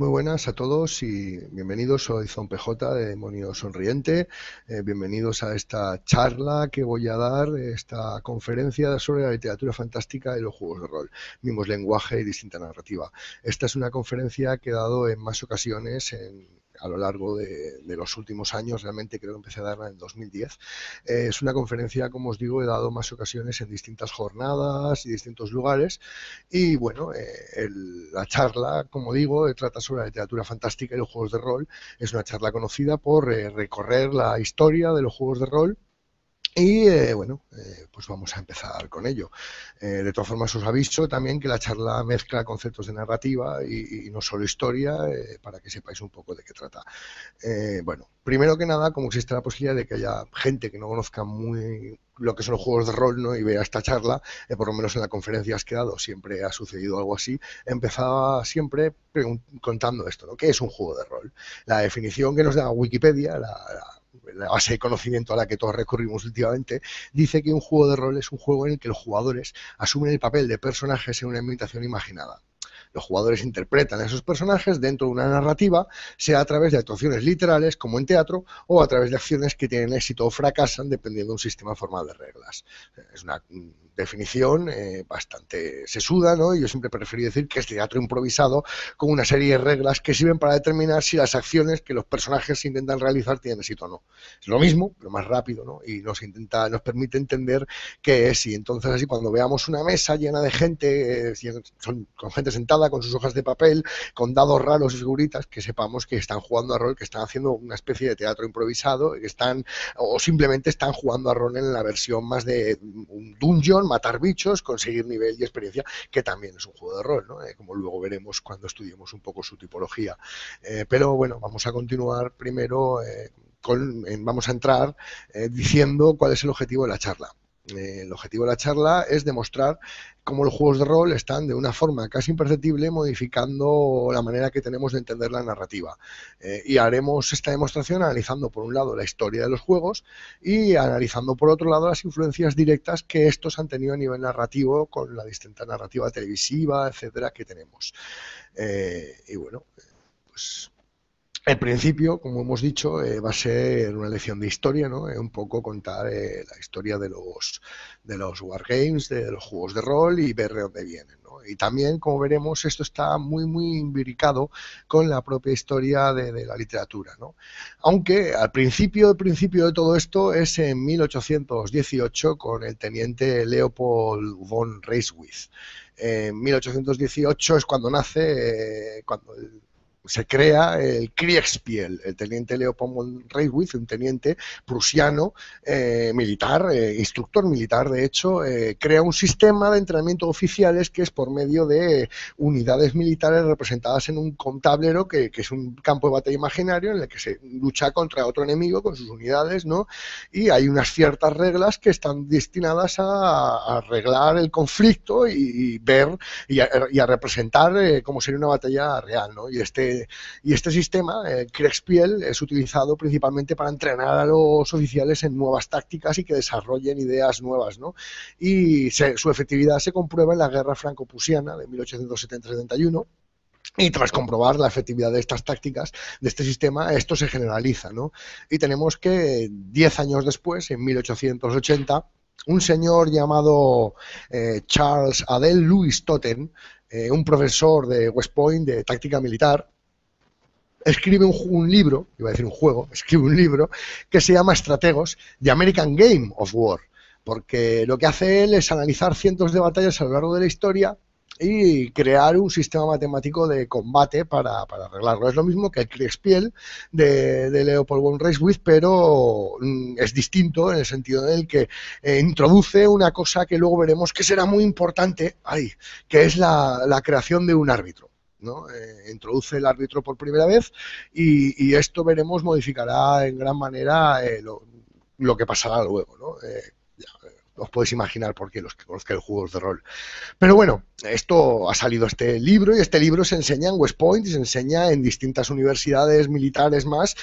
Muy buenas a todos y bienvenidos. Soy Zon PJ de Demonio Sonriente. Eh, bienvenidos a esta charla que voy a dar, esta conferencia sobre la literatura fantástica y los juegos de rol, mismos lenguaje y distinta narrativa. Esta es una conferencia que he dado en más ocasiones en a lo largo de, los últimos años, realmente creo que empecé a darla en 2010. Eh, es una conferencia, como os digo, he dado más ocasiones en distintas jornadas y distintos lugares y bueno, eh, la charla, como digo, trata sobre la literatura fantástica y los juegos de rol. Es una charla conocida por eh, recorrer la historia de los juegos de rol y eh, bueno, eh, pues vamos a empezar con ello. Eh, de todas formas, os aviso también que la charla mezcla conceptos de narrativa y, no solo historia, para que sepáis un poco de qué trata. bueno, primero que nada, como existe la posibilidad de que haya gente que no conozca muy lo que son los juegos de rol ¿no? y vea esta charla, por lo menos en la conferencia has quedado, siempre ha sucedido algo así, empezaba siempre contando esto, ¿no? ¿qué es un juego de rol? La definición que nos da Wikipedia, la la base de conocimiento a la que todos recurrimos últimamente, dice que un juego de rol es un juego en el que los jugadores asumen el papel de personajes en una imitación imaginada. Los jugadores interpretan a esos personajes dentro de una narrativa, sea a través de actuaciones literales, como en teatro, o a través de acciones que tienen éxito o fracasan dependiendo de un sistema formal de reglas. Es una definición eh, bastante sesuda, ¿no? yo siempre preferí decir que es teatro improvisado con una serie de reglas que sirven para determinar si las acciones que los personajes intentan realizar tienen éxito o no. Es lo mismo, pero más rápido, ¿no? Y nos intenta, nos permite entender qué es. Y entonces así cuando veamos una mesa llena de gente, eh, con gente sentada, con sus hojas de papel, con dados raros y figuritas, que sepamos que están jugando a rol, que están haciendo una especie de teatro improvisado, que están, o simplemente están jugando a rol en la versión más de un dungeon, matar bichos, conseguir nivel y experiencia, que también es un juego de rol, ¿no? Eh, como luego veremos cuando estudiemos un poco su tipología. Eh, pero bueno, vamos a continuar primero, eh, con, vamos a entrar diciendo cuál es el objetivo de la charla. Eh, el objetivo de la charla es demostrar cómo los juegos de rol están de una forma casi imperceptible modificando la manera que tenemos de entender la narrativa. Eh, y haremos esta demostración analizando por un lado la historia de los juegos y analizando por otro lado las influencias directas que estos han tenido a nivel narrativo con la distinta narrativa televisiva, etcétera, que tenemos. Eh, y bueno, pues el principio, como hemos dicho, eh, va a ser una lección de historia, ¿no? Eh, un poco contar eh, la historia de los, de los wargames, de los juegos de rol y ver de dónde vienen, Y también, como veremos, esto está muy, muy imbricado con la propia historia de, la literatura, ¿no? Aunque al principio, el principio de todo esto es en 1818 con el teniente Leopold von Reiswitz. En 1818 es cuando nace, cuando se crea el Kriegspiel, el teniente Leopold Reywitz, un teniente prusiano eh, militar, eh, instructor militar de hecho, eh, crea un sistema de entrenamiento oficiales que es por medio de unidades militares representadas en un contablero que, es un campo de batalla imaginario en el que se lucha contra otro enemigo con sus unidades, ¿no? Y hay unas ciertas reglas que están destinadas a, arreglar el conflicto y, ver y a, y a representar cómo sería una batalla real, ¿no? Y este y este sistema, eh, es utilizado principalmente para entrenar a los oficiales en nuevas tácticas y que desarrollen ideas nuevas. ¿no? Y su efectividad se comprueba en la guerra franco-prusiana de 1870-71. Y tras comprobar la efectividad de estas tácticas, de este sistema, esto se generaliza. ¿no? Y tenemos que 10 años después, en 1880, un señor llamado eh, Charles Adel Louis Totten, eh, un profesor de West Point de táctica militar, escribe un, libro, iba a decir un juego, escribe un libro que se llama Estrategos, de American Game of War, porque lo que hace él es analizar cientos de batallas a lo largo de la historia y crear un sistema matemático de combate para, arreglarlo. Es lo mismo que el Kriegspiel de, de Leopold von Reiswitz, pero mm, es distinto en el sentido de que eh, introduce una cosa que luego veremos que será muy importante, ahí, que es la creación de un árbitro. Eh, introduce el árbitro por primera vez y, esto veremos modificará en gran manera eh, lo, que pasará luego, ¿no? Eh, os podéis imaginar por qué los que conozcan juegos de rol. Pero bueno, esto ha salido este libro y este libro se enseña en West Point y se enseña en distintas universidades militares más,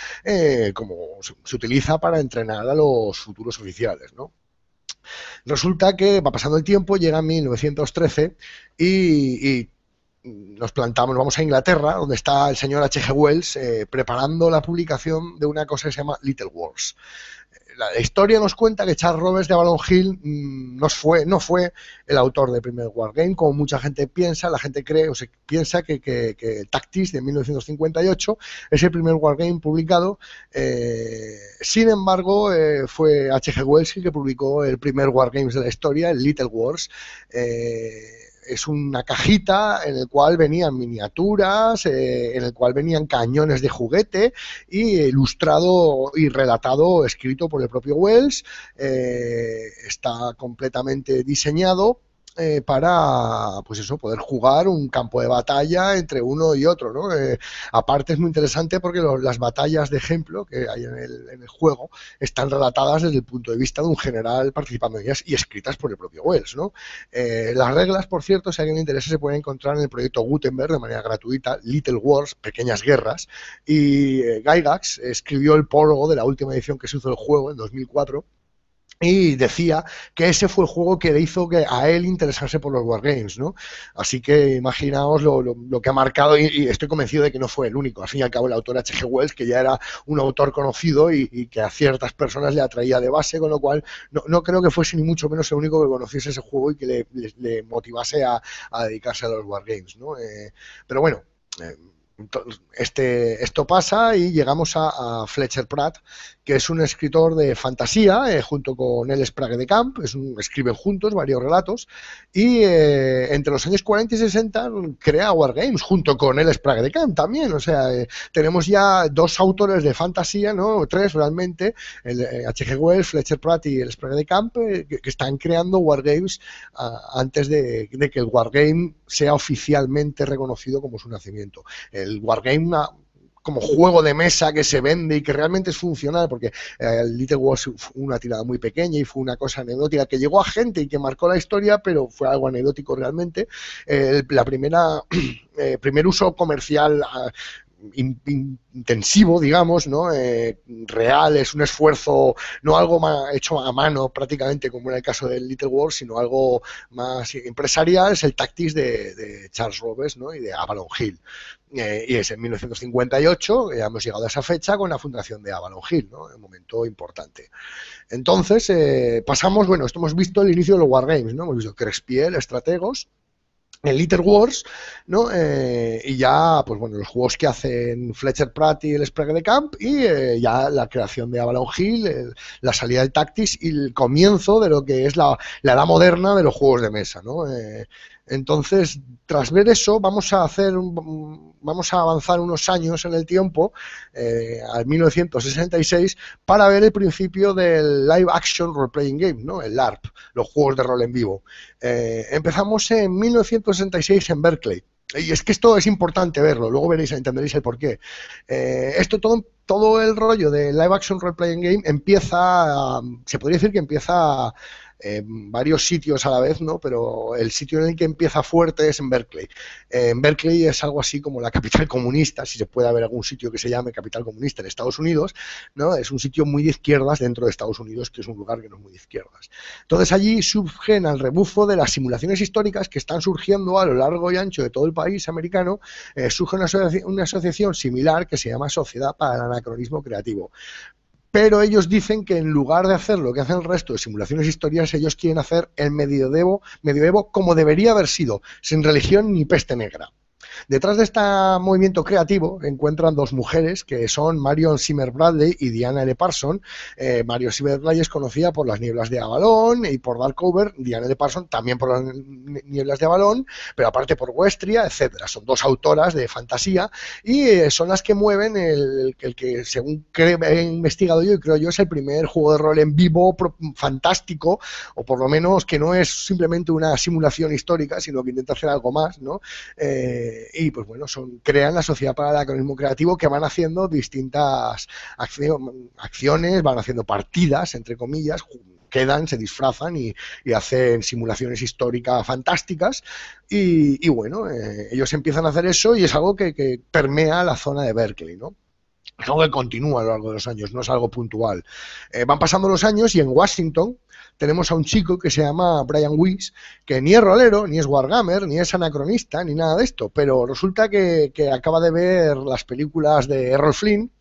como se, utiliza para entrenar a los futuros oficiales, ¿no? Resulta que va pasando el tiempo, llega 1913 y nos plantamos, vamos a Inglaterra, donde está el señor H.G. Wells eh, preparando la publicación de una cosa que se llama Little Wars. La, historia nos cuenta que Charles Roberts de Avalon Hill mm, no, fue, no fue el autor del primer Wargame, como mucha gente piensa, la gente cree o se piensa que, que, Tactics de 1958 es el primer Wargame publicado. Eh, sin embargo, eh, fue H.G. Wells el que publicó el primer Wargames de la historia, el Little Wars es una cajita en el cual venían miniaturas, eh, en el cual venían cañones de juguete y ilustrado y relatado, escrito por el propio Wells. Eh, está completamente diseñado eh, para, pues eso, poder jugar un campo de batalla entre uno y otro, eh, aparte es muy interesante porque las batallas de ejemplo que hay en el, juego están relatadas desde el punto de vista de un general participando en ellas y escritas por el propio Wells, ¿no? Eh, las reglas, por cierto, si a alguien le interesa, se pueden encontrar en el proyecto Gutenberg de manera gratuita, Little Wars, Pequeñas Guerras, y Gygax escribió el prólogo de la última edición que se hizo del juego en 2004 y decía que ese fue el juego que le hizo que a él interesarse por los Wargames, ¿no? Así que imaginaos lo, que ha marcado y, estoy convencido de que no fue el único. Al fin y al cabo el autor H.G. Wells, que ya era un autor conocido y, que a ciertas personas le atraía de base, con lo cual no, creo que fuese ni mucho menos el único que conociese ese juego y que le, motivase a, a, dedicarse a los Wargames, ¿no? Eh, pero bueno... Eh, este, esto pasa y llegamos a Fletcher Pratt, que es un escritor de fantasía, eh, junto con El Sprague de Camp, es un, escriben juntos varios relatos, y eh, entre los años 40 y 60 crea Wargames, junto con El Sprague de Camp también, o sea, eh, tenemos ya dos autores de fantasía, ¿no? tres realmente, el H.G. Wells, Fletcher Pratt y el Sprague de Camp, que, están creando Wargames antes de, que el Wargame sea oficialmente reconocido como su nacimiento. El Wargame como juego de mesa que se vende y que realmente es funcional, porque eh, el Little Wars fue una tirada muy pequeña y fue una cosa anecdótica que llegó a gente y que marcó la historia, pero fue algo anecdótico realmente. Eh, el la primera, eh, primer uso comercial ah, intensivo, digamos, ¿no? Eh, real, es un esfuerzo, no algo más hecho a mano prácticamente como en el caso del Little World, sino algo más empresarial, es el Tactics de, Charles Robes ¿no? y de Avalon Hill. Eh, y es en 1958, hemos llegado a esa fecha con la fundación de Avalon Hill, ¿no? un momento importante. Entonces, eh, pasamos, bueno, esto hemos visto el inicio de los Wargames, ¿no? hemos visto Crespiel, Estrategos, el Little Wars, ¿no? Eh, y ya, pues bueno, los juegos que hacen Fletcher Pratt y el Sprague de Camp, y eh, ya la creación de Avalon Hill, eh, la salida del Tactics y el comienzo de lo que es la, la, edad moderna de los juegos de mesa, ¿no? Entonces, tras ver eso, vamos a hacer, vamos a avanzar unos años en el tiempo, eh, al 1966, para ver el principio del live action role playing game, ¿no? El LARP, los juegos de rol en vivo. Eh, empezamos en 1966 en Berkeley. Y es que esto es importante verlo, luego veréis, entenderéis el porqué. Eh, esto todo, todo el rollo de live action role playing game empieza, se podría decir que empieza en varios sitios a la vez, ¿no? Pero el sitio en el que empieza fuerte es en Berkeley. Eh, en Berkeley es algo así como la capital comunista, si se puede haber algún sitio que se llame capital comunista en Estados Unidos, ¿no? Es un sitio muy de izquierdas dentro de Estados Unidos, que es un lugar que no es muy de izquierdas. Entonces allí surgen al rebufo de las simulaciones históricas que están surgiendo a lo largo y ancho de todo el país americano, eh, surge una, una asociación similar que se llama Sociedad para el Anacronismo Creativo pero ellos dicen que en lugar de hacer lo que hacen el resto de simulaciones e historias, ellos quieren hacer el medioevo, medioevo como debería haber sido, sin religión ni peste negra. Detrás de este movimiento creativo encuentran dos mujeres que son Marion Zimmer Bradley y Diana de Parson. Eh, Marion Zimmer Bradley es conocida por las nieblas de avalón y por Dark Cover, Diana de Parson también por las nieblas de Avalon, pero aparte por Westria, etcétera. Son dos autoras de fantasía y eh, son las que mueven el, el que, según he investigado yo y creo yo, es el primer juego de rol en vivo fantástico, o por lo menos que no es simplemente una simulación histórica, sino que intenta hacer algo más, ¿no? Eh, y pues bueno, son, crean la Sociedad para el Anacronismo Creativo que van haciendo distintas acciones, van haciendo partidas, entre comillas, quedan, se disfrazan y, hacen simulaciones históricas fantásticas. Y, bueno, eh, ellos empiezan a hacer eso y es algo que, permea la zona de Berkeley, ¿no? Es algo que continúa a lo largo de los años, no es algo puntual. Eh, van pasando los años y en Washington, tenemos a un chico que se llama Brian Weiss, que ni es rolero, ni es wargamer, ni es anacronista, ni nada de esto, pero resulta que, acaba de ver las películas de Errol Flynn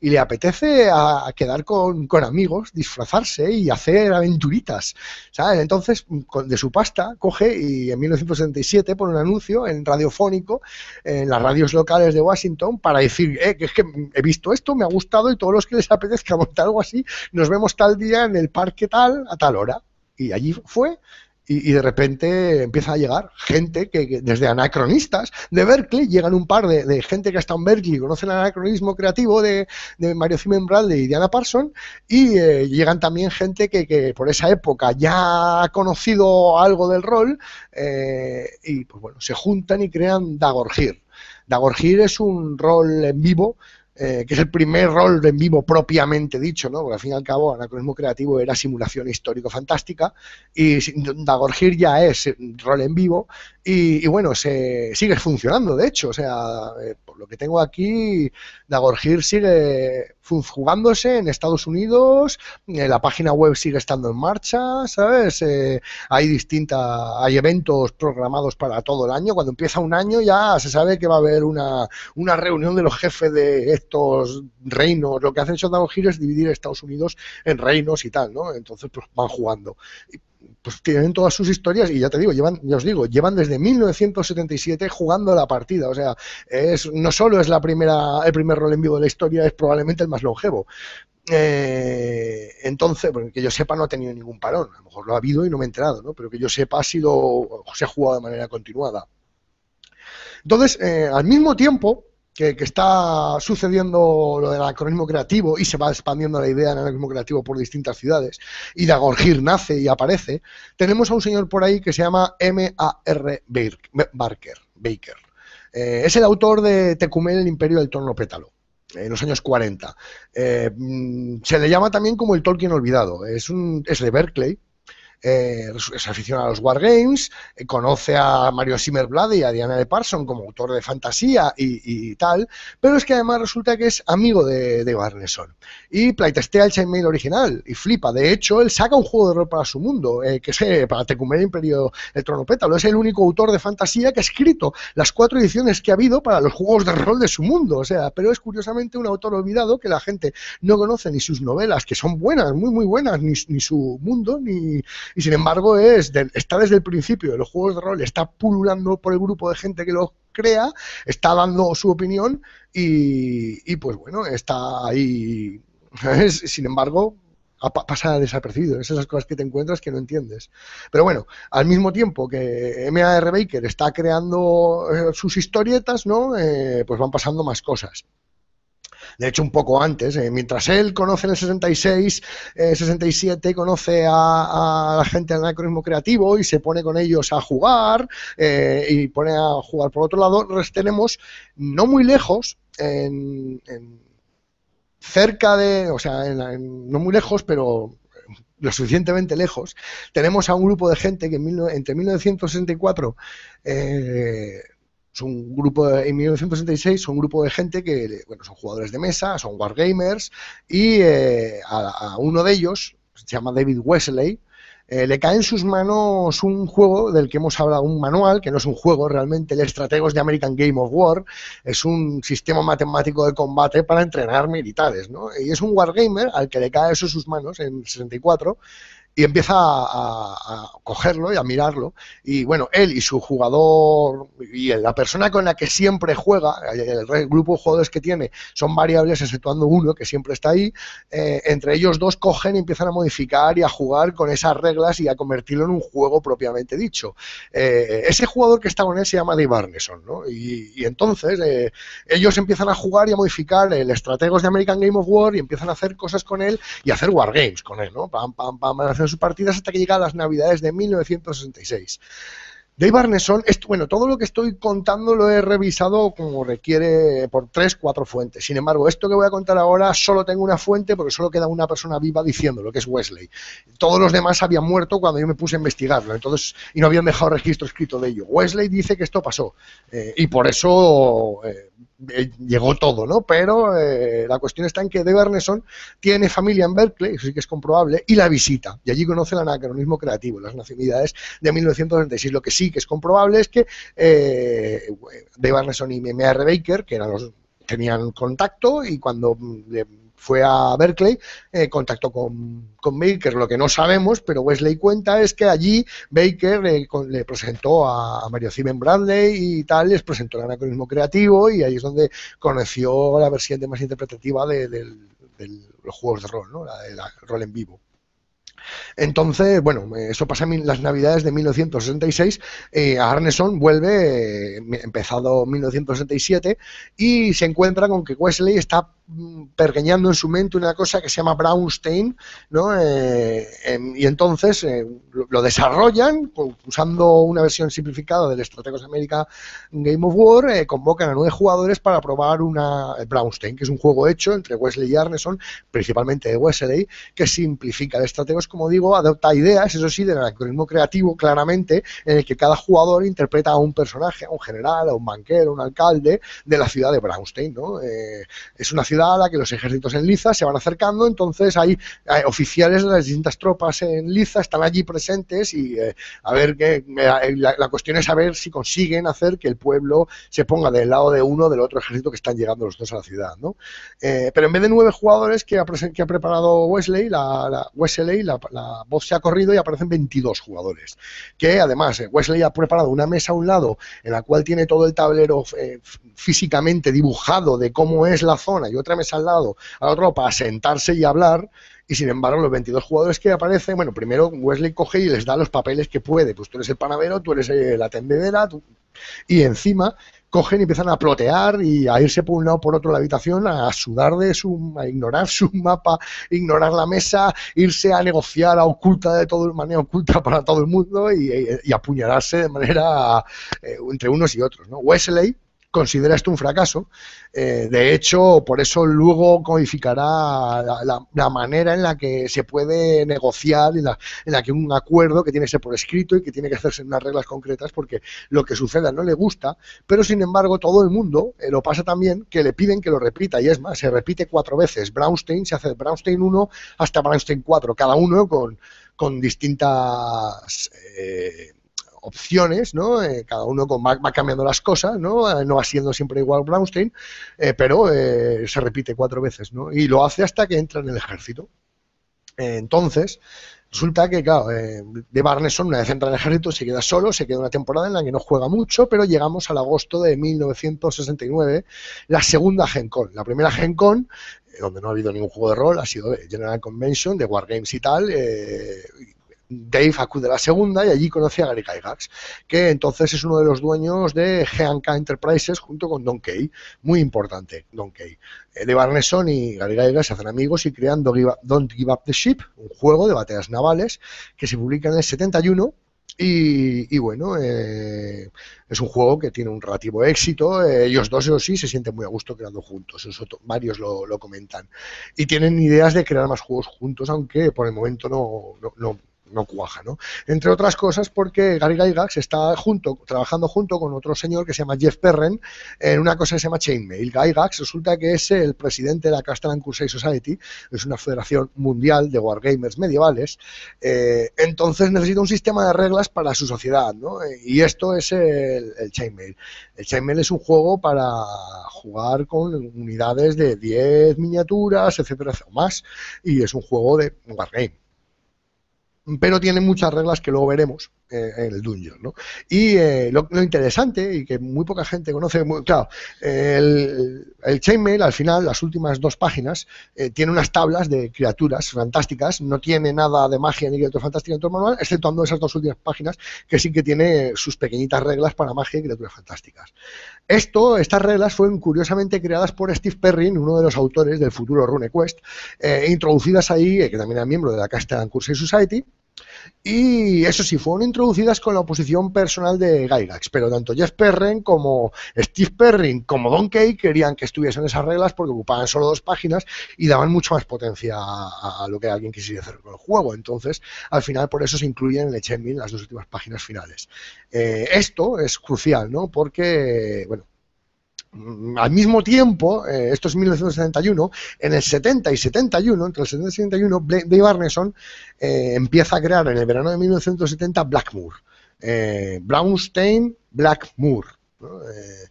y le apetece a, quedar con, amigos, disfrazarse y hacer aventuritas, Entonces, de su pasta, coge y en 1967 pone un anuncio en radiofónico en las radios locales de Washington para decir, eh, que es que he visto esto, me ha gustado y todos los que les apetezca montar algo así, nos vemos tal día en el parque tal a tal hora y allí fue y, de repente empieza a llegar gente que, desde anacronistas de Berkeley llegan un par de, gente que está en Berkeley, conocen el anacronismo creativo de, de Mario Zimmerbrand y Diana Parson y eh, llegan también gente que, que, por esa época ya ha conocido algo del rol eh, y pues bueno, se juntan y crean Dagorgir. Dagorgir es un rol en vivo eh, que es el primer rol en vivo propiamente dicho, ¿no? porque al fin y al cabo Anacronismo Creativo era simulación histórico-fantástica y Dagorgir ya es rol en vivo y, bueno, se, sigue funcionando de hecho, o sea, eh, por lo que tengo aquí, Dagorgir sigue jugándose en Estados Unidos, eh, la página web sigue estando en marcha, ¿sabes? Eh, hay distinta, hay eventos programados para todo el año, cuando empieza un año ya se sabe que va a haber una, reunión de los jefes de estos reinos, lo que hacen Shodown Hero es dividir Estados Unidos en reinos y tal, ¿no? Entonces pues van jugando pues tienen todas sus historias y ya te digo, llevan, ya os digo, llevan desde 1977 jugando la partida. O sea, es, no solo es la primera, el primer rol en vivo de la historia, es probablemente el más longevo. Eh, entonces, que yo sepa, no ha tenido ningún parón. A lo mejor lo ha habido y no me he enterado, ¿no? Pero que yo sepa, ha sido, se ha jugado de manera continuada. Entonces, eh, al mismo tiempo, que, está sucediendo lo del anacronismo creativo y se va expandiendo la idea del anacronismo creativo por distintas ciudades, y de Gorgir nace y aparece, tenemos a un señor por ahí que se llama M.A.R. Barker. Baker. Eh, es el autor de Tecumel, el imperio del torno pétalo en los años 40. Eh, mm, se le llama también como el Tolkien olvidado. Es, un, es de Berkeley, eh, es aficionado a los wargames, eh, conoce a Mario Simmerblad y a Diana de Parson como autor de fantasía y, tal, pero es que además resulta que es amigo de, de y playtestea el chainmail original y flipa. De hecho, él saca un juego de rol para su mundo, eh, que es eh, para Tecumel Imperio el Trono Pétalo. Es el único autor de fantasía que ha escrito las cuatro ediciones que ha habido para los juegos de rol de su mundo, o sea, pero es curiosamente un autor olvidado que la gente no conoce ni sus novelas, que son buenas, muy, muy buenas, ni, ni su mundo, ni, y sin embargo, es está desde el principio de los juegos de rol, está pululando por el grupo de gente que los crea, está dando su opinión y, pues bueno, está ahí. Sin embargo, pasa desapercibido. esas cosas que te encuentras que no entiendes. Pero bueno, al mismo tiempo que M.A.R. Baker está creando eh, sus historietas, ¿no? Eh, pues van pasando más cosas de hecho un poco antes, eh, mientras él conoce en el 66, 67, eh, conoce a, la gente del anacronismo creativo y se pone con ellos a jugar eh, y pone a jugar. Por otro lado, tenemos no muy lejos, cerca de, o sea, no muy lejos, pero lo suficientemente lejos, tenemos a un grupo de gente que entre 1964 eh, un grupo en 1966 son un grupo de gente que bueno son jugadores de mesa son wargamers y eh, a, uno de ellos se llama David Wesley eh, le cae en sus manos un juego del que hemos hablado, un manual, que no es un juego realmente, el Estrategos de American Game of War, es un sistema matemático de combate para entrenar militares, ¿no? Y es un wargamer al que le cae eso en sus manos en 64 y empieza a, cogerlo y a mirarlo. Y bueno, él y su jugador y la persona con la que siempre juega, el, grupo de jugadores que tiene, son variables, exceptuando uno que siempre está ahí. Eh, entre ellos dos cogen y empiezan a modificar y a jugar con esas reglas y a convertirlo en un juego propiamente dicho. Eh, ese jugador que está con él se llama Dave Barneson, ¿no? Y, entonces eh, ellos empiezan a jugar y a modificar el estrategos de American Game of War y empiezan a hacer cosas con él y a hacer wargames con él, ¿no? Pam, pam, pam, sus partidas hasta que llega a las Navidades de 1966. Dave Barneson, bueno, todo lo que estoy contando lo he revisado como requiere por tres, cuatro fuentes. Sin embargo, esto que voy a contar ahora solo tengo una fuente porque solo queda una persona viva diciendo lo que es Wesley. Todos los demás habían muerto cuando yo me puse a investigarlo, entonces y no había dejado registro escrito de ello. Wesley dice que esto pasó eh, y por eso eh, eh, llegó todo, ¿no? Pero eh, la cuestión está en que de Arneson tiene familia en Berkeley, eso sí que es comprobable, y la visita. Y allí conoce el anacronismo creativo, las nacionalidades de 1936 Lo que sí que es comprobable es que eh, Dave Arneson y M.R. Baker, que eran los tenían contacto y cuando mm, fue a Berkeley, eh, contactó con, con, Baker, lo que no sabemos, pero Wesley cuenta es que allí Baker le presentó a, Mario simen Bradley y tal, les presentó el anacronismo creativo y ahí es donde conoció la versión de más interpretativa de, los juegos de rol, ¿no? la rol en vivo. Entonces, bueno, eso pasa en las navidades de 1966. Eh, Arneson vuelve, eh, empezado 1967, y se encuentra con que Wesley está Mm, pergeñando en su mente una cosa que se llama Brownstein, ¿no? Eh, em, y entonces eh, lo, desarrollan usando una versión simplificada del de América Game of War, eh, convocan a nueve jugadores para probar una Brownstein, que es un juego hecho entre Wesley y Arneson, principalmente de Wesley, que simplifica el Estrategos, como digo, adopta ideas, eso sí, del anacronismo creativo claramente, en el que cada jugador interpreta a un personaje, a un general, a un banquero, a un alcalde de la ciudad de Brownstein, ¿no? es una ciudad a la que los ejércitos en Liza se van acercando, entonces hay, oficiales de las distintas tropas en Liza, están allí presentes y eh, a ver que, eh, la, cuestión es saber si consiguen hacer que el pueblo se ponga del lado de uno del otro ejército que están llegando los dos a la ciudad, ¿no? Eh, pero en vez de nueve jugadores que ha, que ha preparado Wesley, la, Wesley la, voz se ha corrido y aparecen 22 jugadores, que además Wesley ha preparado una mesa a un lado en la cual tiene todo el tablero físicamente dibujado de cómo es la zona y otra mesa al lado, al otro para sentarse y hablar. Y sin embargo, los 22 jugadores que aparecen, bueno, primero Wesley coge y les da los papeles que puede. Pues tú eres el panadero, tú eres eh, la tendedera, y encima cogen y empiezan a plotear y a irse por un lado por otro la habitación, a sudar de su, a ignorar su mapa, ignorar la mesa, irse a negociar a oculta de todo, manera oculta para todo el mundo y, apuñalarse de manera eh, entre unos y otros. ¿no? Wesley, considera esto un fracaso. Eh, de hecho, por eso luego codificará la, manera en la que se puede negociar, en la, en la, que un acuerdo que tiene que ser por escrito y que tiene que hacerse en unas reglas concretas, porque lo que suceda no le gusta, pero sin embargo todo el mundo eh, lo pasa también que le piden que lo repita, y es más, se repite cuatro veces. Brownstein se hace Brownstein 1 hasta Brownstein 4, cada uno con, con distintas... Eh, opciones, ¿no? Eh, cada uno va, cambiando las cosas, ¿no? Eh, no no haciendo siempre igual Brownstein, eh, pero se repite cuatro veces, ¿no? Y lo hace hasta que entra en el ejército. entonces, Resulta que, claro, de Barneson, una vez entra en el ejército, se queda solo, se queda una temporada en la que no juega mucho, pero llegamos al agosto de 1969, la segunda Gen Con. La primera Gen donde no ha habido ningún juego de rol, ha sido General Convention, de Wargames y tal, eh, Dave acude a la segunda y allí conoce a Gary Gygax, que entonces es uno de los dueños de G&K Enterprises junto con Don Kay, muy importante Don Kay. Eh, de Barneson y Gary Gygax se hacen amigos y crean Don't Give, Up, the Ship, un juego de batallas navales que se publica en el 71 y, bueno, eh, es un juego que tiene un relativo éxito. Eh, ellos dos, eso sí, se sienten muy a gusto creando juntos. varios lo, comentan. Y tienen ideas de crear más juegos juntos, aunque por el momento no, no, no cuaja, ¿no? Entre otras cosas porque Gary Gygax está junto, trabajando junto con otro señor que se llama Jeff Perren en una cosa que se llama Chainmail. Gygax resulta que es el presidente de la Castellan Crusade Society, es una federación mundial de wargamers medievales, eh, entonces necesita un sistema de reglas para su sociedad, ¿no? Eh, y esto es el, el Chainmail. El Chainmail es un juego para jugar con unidades de 10 miniaturas, etcétera, o más, y es un juego de wargame pero tiene muchas reglas que luego veremos eh, en el dungeon. ¿no? Y eh, lo, interesante, y que muy poca gente conoce, muy, claro, el, Chainmail al final, las últimas dos páginas, eh, tiene unas tablas de criaturas fantásticas, no tiene nada de magia ni criaturas fantásticas en todo el manual, exceptuando esas dos últimas páginas, que sí que tiene sus pequeñitas reglas para magia y criaturas fantásticas. estas reglas fueron curiosamente creadas por Steve Perrin, uno de los autores del futuro RuneQuest, introducidas ahí, que también era miembro de la Castellan Curse Society, y eso sí, fueron introducidas con la oposición personal de Gygax, pero tanto Jeff Perrin como Steve Perrin como Donkey querían que estuviesen esas reglas porque ocupaban solo dos páginas y daban mucho más potencia a, lo que alguien quisiera hacer con el juego. Entonces, al final, por eso se incluyen en el Chemin las dos últimas páginas finales. Eh, esto es crucial, ¿no? Porque, bueno, Mm, al mismo tiempo, eh, esto es 1971, en el 70 y 71, entre el 70 y 71, Dave Arneson eh, empieza a crear en el verano de 1970 Blackmoor. Eh, Brownstein, Blackmoor. Eh,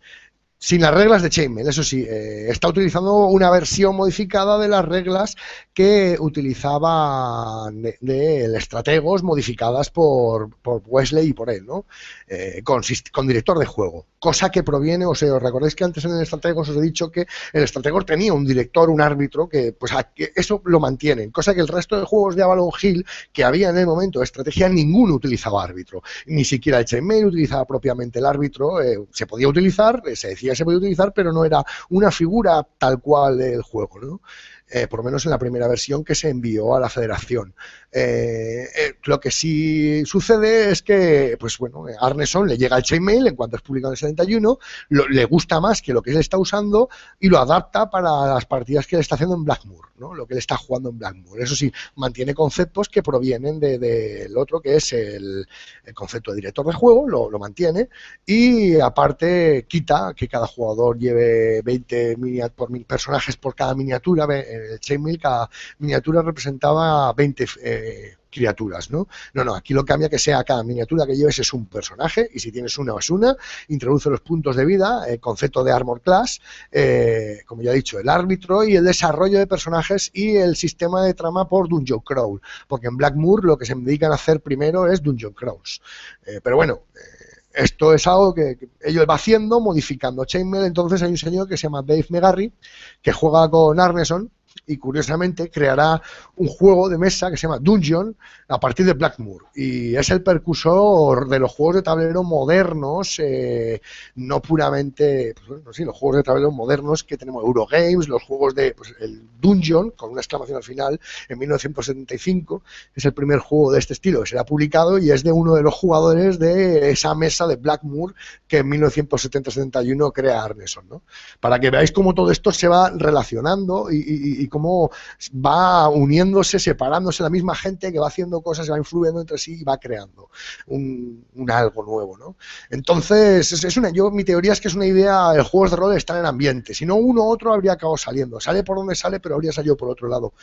sin las reglas de Chainmail, eso sí, eh, está utilizando una versión modificada de las reglas que utilizaba de, estrategos modificadas por, por, Wesley y por él, ¿no? Eh, con, director de juego, cosa que proviene, o sea, os recordáis que antes en el estrategos os he dicho que el estrategor tenía un director, un árbitro, que pues eso lo mantienen, cosa que el resto de juegos de Avalon Hill que había en el momento de estrategia, ninguno utilizaba árbitro, ni siquiera el Chainmail utilizaba propiamente el árbitro, eh, se podía utilizar, eh, se decía se podía utilizar, pero no era una figura tal cual del juego. ¿no? Eh, por lo menos en la primera versión que se envió a la federación. Eh, eh, lo que sí sucede es que, pues bueno, Arneson le llega el chainmail en cuanto es publicado en el 71, le gusta más que lo que él está usando y lo adapta para las partidas que él está haciendo en Blackmoor, ¿no? lo que él está jugando en Blackmoor. Eso sí, mantiene conceptos que provienen del otro, que es el, concepto de director de juego, lo, mantiene, y aparte quita que cada jugador lleve 20 por mil personajes por cada miniatura el Chainmail cada miniatura representaba 20 eh, criaturas, ¿no? No, no, aquí lo cambia que sea cada miniatura que lleves es un personaje y si tienes una es una, introduce los puntos de vida, el eh, concepto de Armor Class, eh, como ya he dicho, el árbitro y el desarrollo de personajes y el sistema de trama por Dungeon Crawl, porque en Blackmoor lo que se dedican a hacer primero es Dungeon Crawls. pero bueno... esto es algo que, ellos va haciendo, modificando Chainmail. Entonces hay un señor que se llama Dave Megarry, que juega con Arneson, y curiosamente creará un juego de mesa que se llama Dungeon a partir de Blackmoor. Y es el precursor de los juegos de tablero modernos, eh, no puramente, pues los juegos de tablero modernos que tenemos Eurogames, los juegos de pues, el Dungeon, con una exclamación al final, en 1975, es el primer juego de este estilo que será publicado y es de uno de los jugadores de esa mesa de Blackmoor que en 1970-71 crea Arneson. Para que veáis cómo todo esto se va relacionando y y cómo va uniéndose, separándose la misma gente que va haciendo cosas, va influyendo entre sí y va creando un, algo nuevo, ¿no? Entonces, es, una, mi teoría es que es una idea, el juegos de rol están en ambiente, si no uno u otro habría acabado saliendo, sale por donde sale, pero habría salido por otro lado.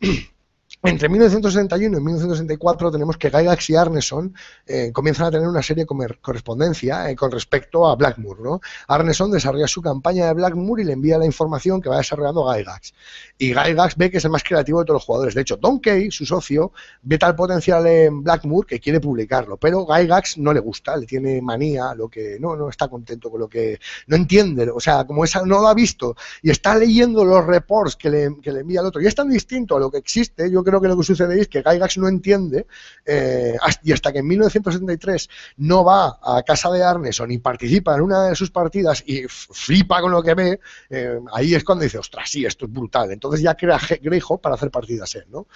Entre 1961 y 1964 tenemos que Gygax y Arneson eh, comienzan a tener una serie de correspondencia eh, con respecto a Blackmoor. Arneson desarrolla su campaña de Blackmoor y le envía la información que va desarrollando Gygax. Y Gygax ve que es el más creativo de todos los jugadores. De hecho, Donkey, su socio, ve tal potencial en Blackmoor que quiere publicarlo, pero Gygax no le gusta, le tiene manía, lo que no, no está contento con lo que no entiende. O sea, como esa no lo ha visto y está leyendo los reports que le, envía el otro y es tan distinto a lo que existe, yo creo que lo que sucede es que Gygax no entiende eh, y hasta que en 1973 no va a casa de Arneson y participa en una de sus partidas y flipa con lo que ve, eh, ahí es cuando dice, ostras, sí, esto es brutal. Entonces ya crea Greyhawk para hacer partidas él, ¿no?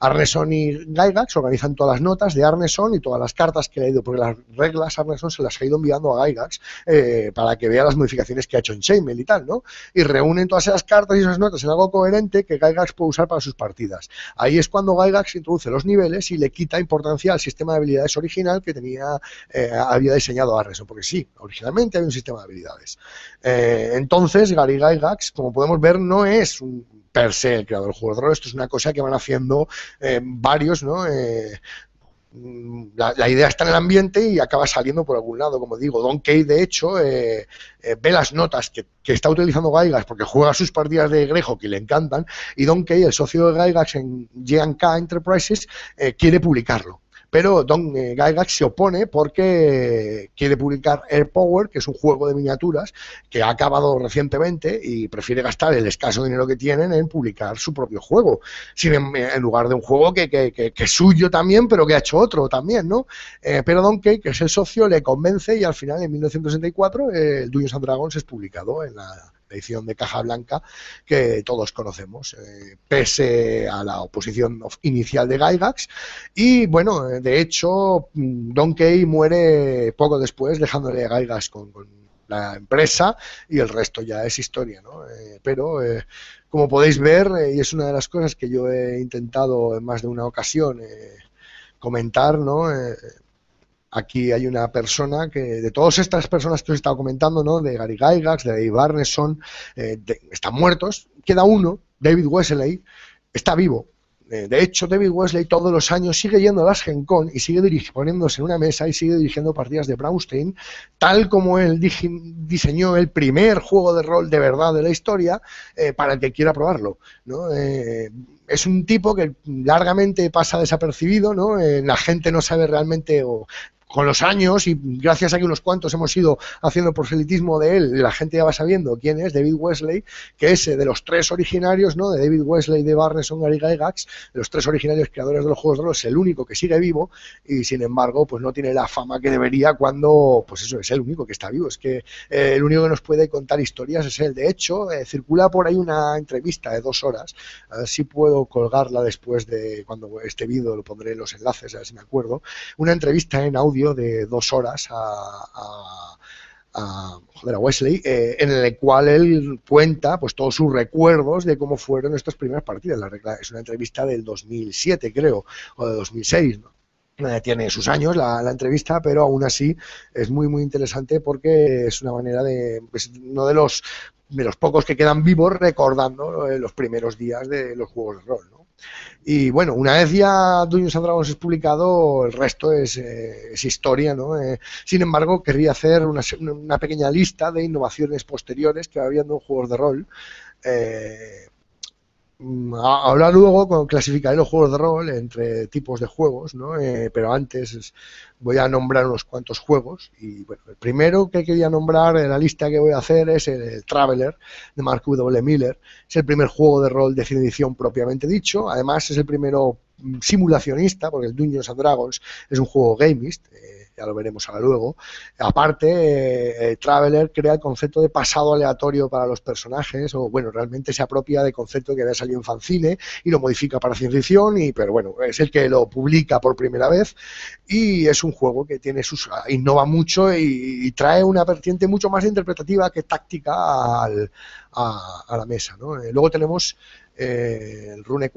Arneson y Gygax organizan todas las notas de Arneson y todas las cartas que le ha ido, porque las reglas Arneson se las ha ido enviando a Gygax eh, para que vea las modificaciones que ha hecho en Chainmail y tal, ¿no? Y reúnen todas esas cartas y esas notas en algo coherente que Gygax puede usar para sus partidas. Ahí y es cuando Gygax introduce los niveles y le quita importancia al sistema de habilidades original que tenía eh, había diseñado Arreson, porque sí, originalmente había un sistema de habilidades. Eh, entonces, Gary Gygax, como podemos ver, no es un per se el creador del juego de rol, esto es una cosa que van haciendo eh, varios, ¿no? Mm, la, la, idea está en el ambiente y acaba saliendo por algún lado. Como digo, Don de hecho, eh, eh, ve las notas que, está utilizando Gaigas porque juega sus partidas de Grejo que le encantan. Y Don Kay, el socio de Gaigas en GNK Enterprises, eh, quiere publicarlo pero Don eh, Gygax se opone porque quiere publicar Air Power, que es un juego de miniaturas que ha acabado recientemente y prefiere gastar el escaso dinero que tienen en publicar su propio juego, em, eh, en, lugar de un juego que, es suyo también, pero que ha hecho otro también, ¿no? Eh, pero Don Kay, que es el socio, le convence y al final en 1964 el Dungeons and Dragons es publicado en la, edición de Caja Blanca que todos conocemos, eh, pese a la oposición inicial de Gygax. Y bueno, eh, de hecho, mm, Donkey muere poco después, dejándole a Gygax con, la empresa y el resto ya es historia, ¿no? Eh, pero como podéis ver, y es una de las cosas que yo he intentado en más de una ocasión comentar, ¿no? Aquí hay una persona que, de todas estas personas que os he estado comentando, ¿no? de Gary Gygax, de Dave Barneson, eh, están muertos, queda uno, David Wesley, está vivo. Eh, de hecho, David Wesley todos los años sigue yendo a las Gen y sigue poniéndose en una mesa y sigue dirigiendo partidas de Brownstein, tal como él diseñó el primer juego de rol de verdad de la historia eh, para el que quiera probarlo. es un tipo que largamente pasa desapercibido, ¿no? la gente no sabe realmente o con los años y gracias a que unos cuantos hemos ido haciendo proselitismo de él, la gente ya va sabiendo quién es David Wesley, que es de los tres originarios, ¿no? De David Wesley, de Barnes, Gariga y Gax, de los tres originarios creadores de los juegos de rol, es el único que sigue vivo y sin embargo, pues no tiene la fama que debería cuando, pues eso, es el único que está vivo, es que eh, el único que nos puede contar historias es él. De hecho, eh, circula por ahí una entrevista de dos horas, si puedo colgarla después de cuando este vídeo lo pondré en los enlaces, a ver si me acuerdo, una entrevista en audio de dos horas a, joder, Wesley, eh, en el cual él cuenta pues todos sus recuerdos de cómo fueron estas primeras partidas. es una entrevista del 2007, creo, o de 2006, eh, tiene sus años la, entrevista, pero aún así es muy, muy interesante porque es una manera de, uno de los, de los pocos que quedan vivos recordando eh, los primeros días de los juegos de rol, ¿no? Y bueno, una vez ya Dungeons and Dragons es publicado, el resto es, eh, historia, ¿no? Eh, sin embargo, querría hacer una, una, pequeña lista de innovaciones posteriores que había en juegos de rol. Eh, Ahora mm, luego clasificaré los juegos de rol entre tipos de juegos, ¿no? Eh, pero antes voy a nombrar unos cuantos juegos. Y bueno, el primero que quería nombrar en la lista que voy a hacer es el, Traveler de Mark W. Miller. Es el primer juego de rol de de edición propiamente dicho. Además, es el primero mm, simulacionista, porque el Dungeons and Dragons es un juego gamist, ya lo veremos ahora luego. Aparte, eh, eh, Traveler crea el concepto de pasado aleatorio para los personajes, o bueno, realmente se apropia de concepto que había salido en fancine y lo modifica para ciencia ficción, y, pero bueno, es el que lo publica por primera vez y es un juego que tiene sus, ah, innova mucho y, trae una vertiente mucho más interpretativa que táctica a, la mesa. Eh, luego tenemos el Rune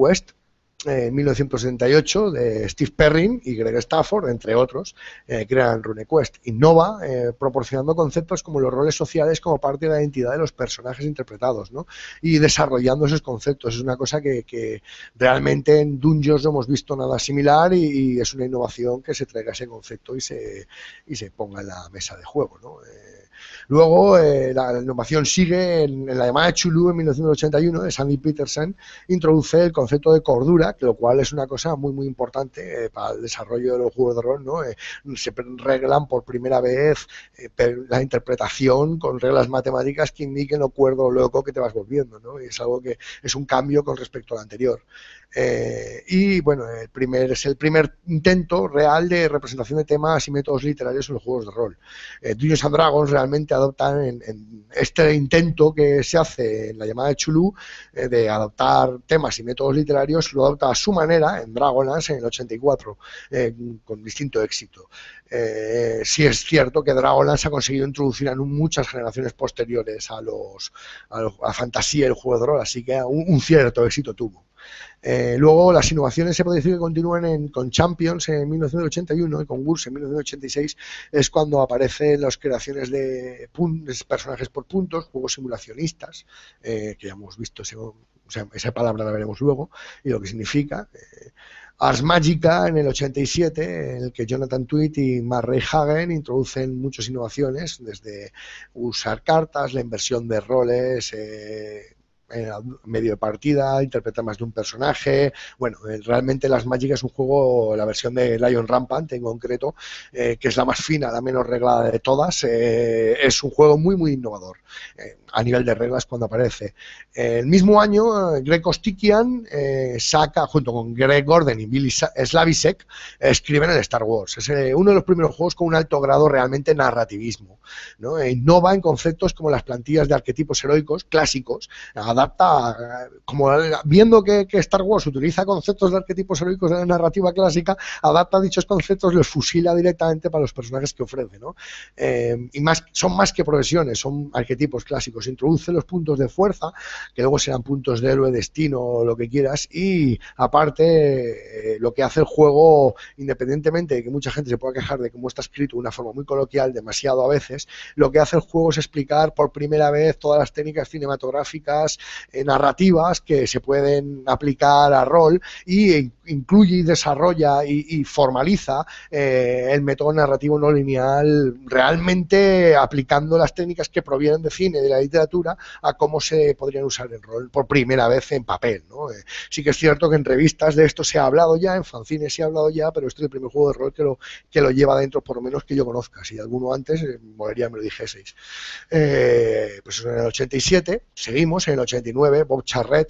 eh, en 1978, de Steve Perrin y Greg Stafford, entre otros, eh, crean RuneQuest. Innova eh, proporcionando conceptos como los roles sociales como parte de la identidad de los personajes interpretados ¿no? y desarrollando esos conceptos. Es una cosa que, realmente en Dungeons no hemos visto nada similar y, es una innovación que se traiga ese concepto y se, y se ponga en la mesa de juego. ¿no? Eh, Luego, eh, la innovación sigue en, la llamada Chulu en 1981 de Sandy Peterson, introduce el concepto de cordura, lo cual es una cosa muy, muy importante eh, para el desarrollo de los juegos de rol, ¿no? Eh, se reglan por primera vez la interpretación con reglas matemáticas que indiquen lo cuerdo loco que te vas volviendo, ¿no? Y es algo que es un cambio con respecto al anterior. y bueno, el primer, es el primer intento real de representación de temas y métodos literarios en los juegos de rol. Dungeons and Dragons realmente adoptan en, este intento que se hace en la llamada de Chulú eh, de adoptar temas y métodos literarios, lo adopta a su manera en Dragonlance en el 84, eh, con distinto éxito. Eh, es cierto que Dragonlance ha conseguido introducir en muchas generaciones posteriores a los a, fantasía el juego de rol, así que un cierto éxito tuvo. Eh, luego las innovaciones se puede decir que continúan con Champions en 1981 y con Wurz en 1986 es cuando aparecen las creaciones de, personajes por puntos, juegos simulacionistas, eh, que ya hemos visto, esa palabra la veremos luego y lo que significa. Eh, Ars Magica en el 87, en el que Jonathan Tweet y Marray Hagen introducen muchas innovaciones, desde usar cartas, la inversión de roles, eh, medio de partida, interpretar más de un personaje. Bueno, eh, realmente Las Mágicas es un juego, la versión de Lion Rampant en concreto, eh, que es la más fina, la menos reglada de todas. Eh, es un juego muy, muy innovador a nivel de reglas cuando aparece. El mismo año, eh, Greg Ostikian eh, saca, junto con Greg Gordon y Billy Slavisek, escriben el Star Wars. Es eh, uno de los primeros juegos con un alto grado realmente narrativismo. ¿no? innova en conceptos como las plantillas de arquetipos heroicos clásicos, adapta, como viendo que, Star Wars utiliza conceptos de arquetipos heroicos de la narrativa clásica, adapta dichos conceptos, los fusila directamente para los personajes que ofrece. ¿no? y más, son más que profesiones, son arquetipos clásicos pues introduce los puntos de fuerza, que luego serán puntos de héroe, destino o lo que quieras, y aparte eh, lo que hace el juego, independientemente de que mucha gente se pueda quejar de cómo está escrito de una forma muy coloquial, demasiado a veces, lo que hace el juego es explicar por primera vez todas las técnicas cinematográficas, eh, narrativas que se pueden aplicar a rol y incluye y desarrolla y, formaliza eh, el método narrativo no lineal, realmente aplicando las técnicas que provienen de cine, de la literatura, a cómo se podrían usar el rol por primera vez en papel. ¿no? Eh, sí que es cierto que en revistas de esto se ha hablado ya, en fanzines se ha hablado ya, pero este es el primer juego de rol que lo, que lo lleva dentro, por lo menos que yo conozca. Si alguno antes, volvería eh, me lo dijeseis. pues en el 87, seguimos, en el 89, Bob Charret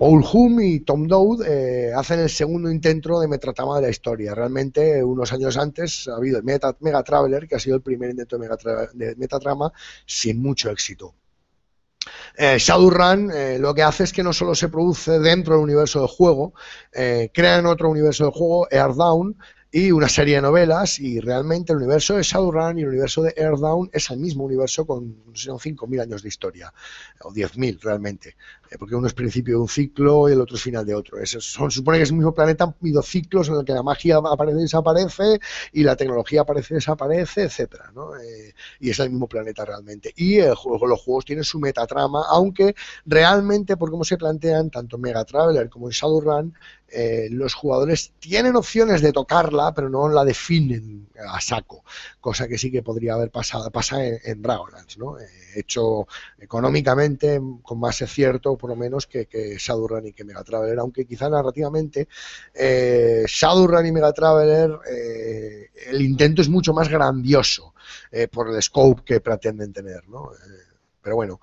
Paul Hume y Tom Dowd eh, hacen el segundo intento de metatrama de la historia. Realmente, unos años antes ha habido el Meta, Mega Traveler, que ha sido el primer intento de, Metatrama sin mucho éxito. Eh, Shadowrun eh, lo que hace es que no solo se produce dentro del universo del juego, crean otro universo del juego, Airdown, y una serie de novelas y realmente el universo de Shadowrun y el universo de Airdown es el mismo universo con 5.000 años de historia o 10.000 realmente eh, porque uno es principio de un ciclo y el otro es final de otro. Es, son, supone que es el mismo planeta, habido ciclos en el que la magia aparece y desaparece y la tecnología aparece y desaparece, etcétera, ¿no? Eh, y es el mismo planeta realmente. Y el juego, los juegos tienen su metatrama, aunque realmente, por cómo se plantean, tanto Mega Traveler como en Shadowrun, eh, los jugadores tienen opciones de tocarla, pero no la definen a saco, cosa que sí que podría haber pasado en, en ¿no? hecho económicamente con más acierto por lo menos que, Shadowrun y que Mega aunque quizá narrativamente eh, Shadowrun y Mega Traveler eh, el intento es mucho más grandioso eh, por el scope que pretenden tener, ¿no? Pero bueno,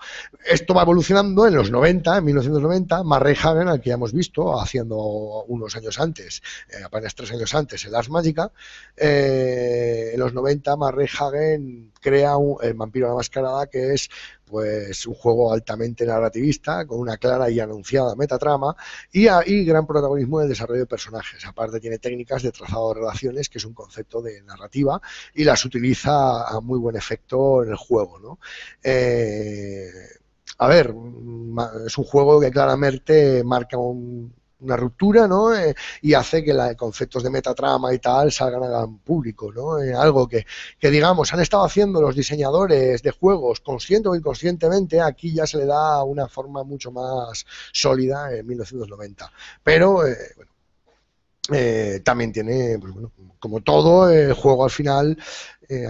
esto va evolucionando en los 90, en 1990, Marray Hagen, al que ya hemos visto haciendo unos años antes, apenas tres años antes, el Ars Magica, en los 90 Marray Hagen crea un, el vampiro de la mascarada, que es pues un juego altamente narrativista, con una clara y anunciada metatrama ah, y, gran protagonismo en el desarrollo de personajes. Aparte tiene técnicas de trazado de relaciones, que es un concepto de narrativa, y las utiliza a muy buen efecto en el juego. ¿no? Eh, a ver, es un juego que claramente marca un una ruptura, ¿no? Eh, y hace que los conceptos de metatrama y tal salgan al público, ¿no? Eh, algo que, que, digamos, han estado haciendo los diseñadores de juegos consciente o inconscientemente, aquí ya se le da una forma mucho más sólida en 1990. Pero, eh, bueno, también tiene, pues bueno, como todo, el juego al final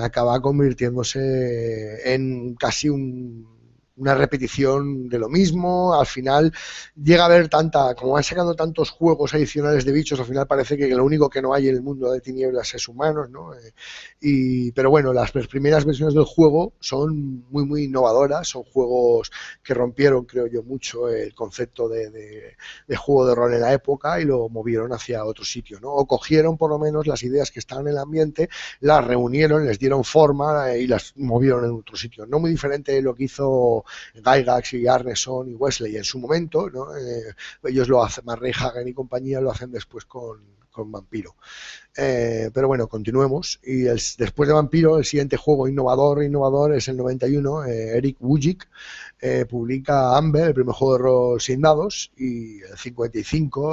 acaba convirtiéndose en casi un una repetición de lo mismo, al final llega a haber tanta, como van sacando tantos juegos adicionales de bichos, al final parece que lo único que no hay en el mundo de tinieblas es humanos, ¿no? Eh, y, pero bueno, las primeras versiones del juego son muy, muy innovadoras, son juegos que rompieron, creo yo, mucho el concepto de, de juego de rol en la época y lo movieron hacia otro sitio, ¿no? O cogieron por lo menos las ideas que estaban en el ambiente, las reunieron, les dieron forma eh, y las movieron en otro sitio. No muy diferente de lo que hizo Gygax y Arneson y Wesley en su momento, eh, ellos lo hacen, Marray Hagen y compañía lo hacen después con, Vampiro. Eh, pero bueno, continuemos. Y después de Vampiro, el siguiente juego innovador, innovador es el 91. Eh, Eric Wujik publica Amber, el primer juego de rol sin dados, y el 55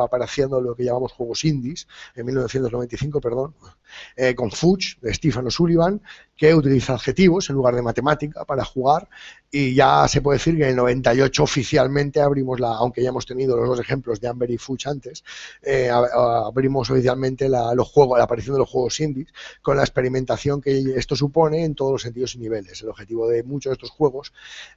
va apareciendo lo que llamamos juegos indies, en 1995, perdón, con Fuchs, de Stephen O'Sullivan, que utiliza adjetivos en lugar de matemática para jugar y ya se puede decir que en el 98 oficialmente abrimos la, aunque ya hemos tenido los dos ejemplos de Amber y Fuchs antes, eh, abrimos oficialmente la, los juegos, la aparición de los juegos indies con la experimentación que esto supone en todos los sentidos y niveles. El objetivo de muchos de estos juegos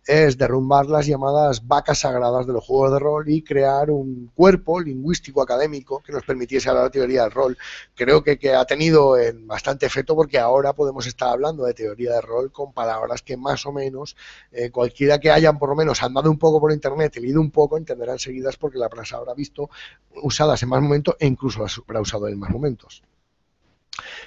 es derrumbar las llamadas vacas sagradas de los juegos de rol y crear un cuerpo lingüístico académico que nos permitiese hablar de teoría del rol. Creo que, que ha tenido eh, bastante efecto porque ahora podemos estar hablando de teoría de rol con palabras que más o menos eh, cualquiera que hayan por lo menos andado un poco por internet y leído un poco entenderán seguidas porque la prensa habrá visto usadas en más momentos e incluso las habrá usado en más momentos.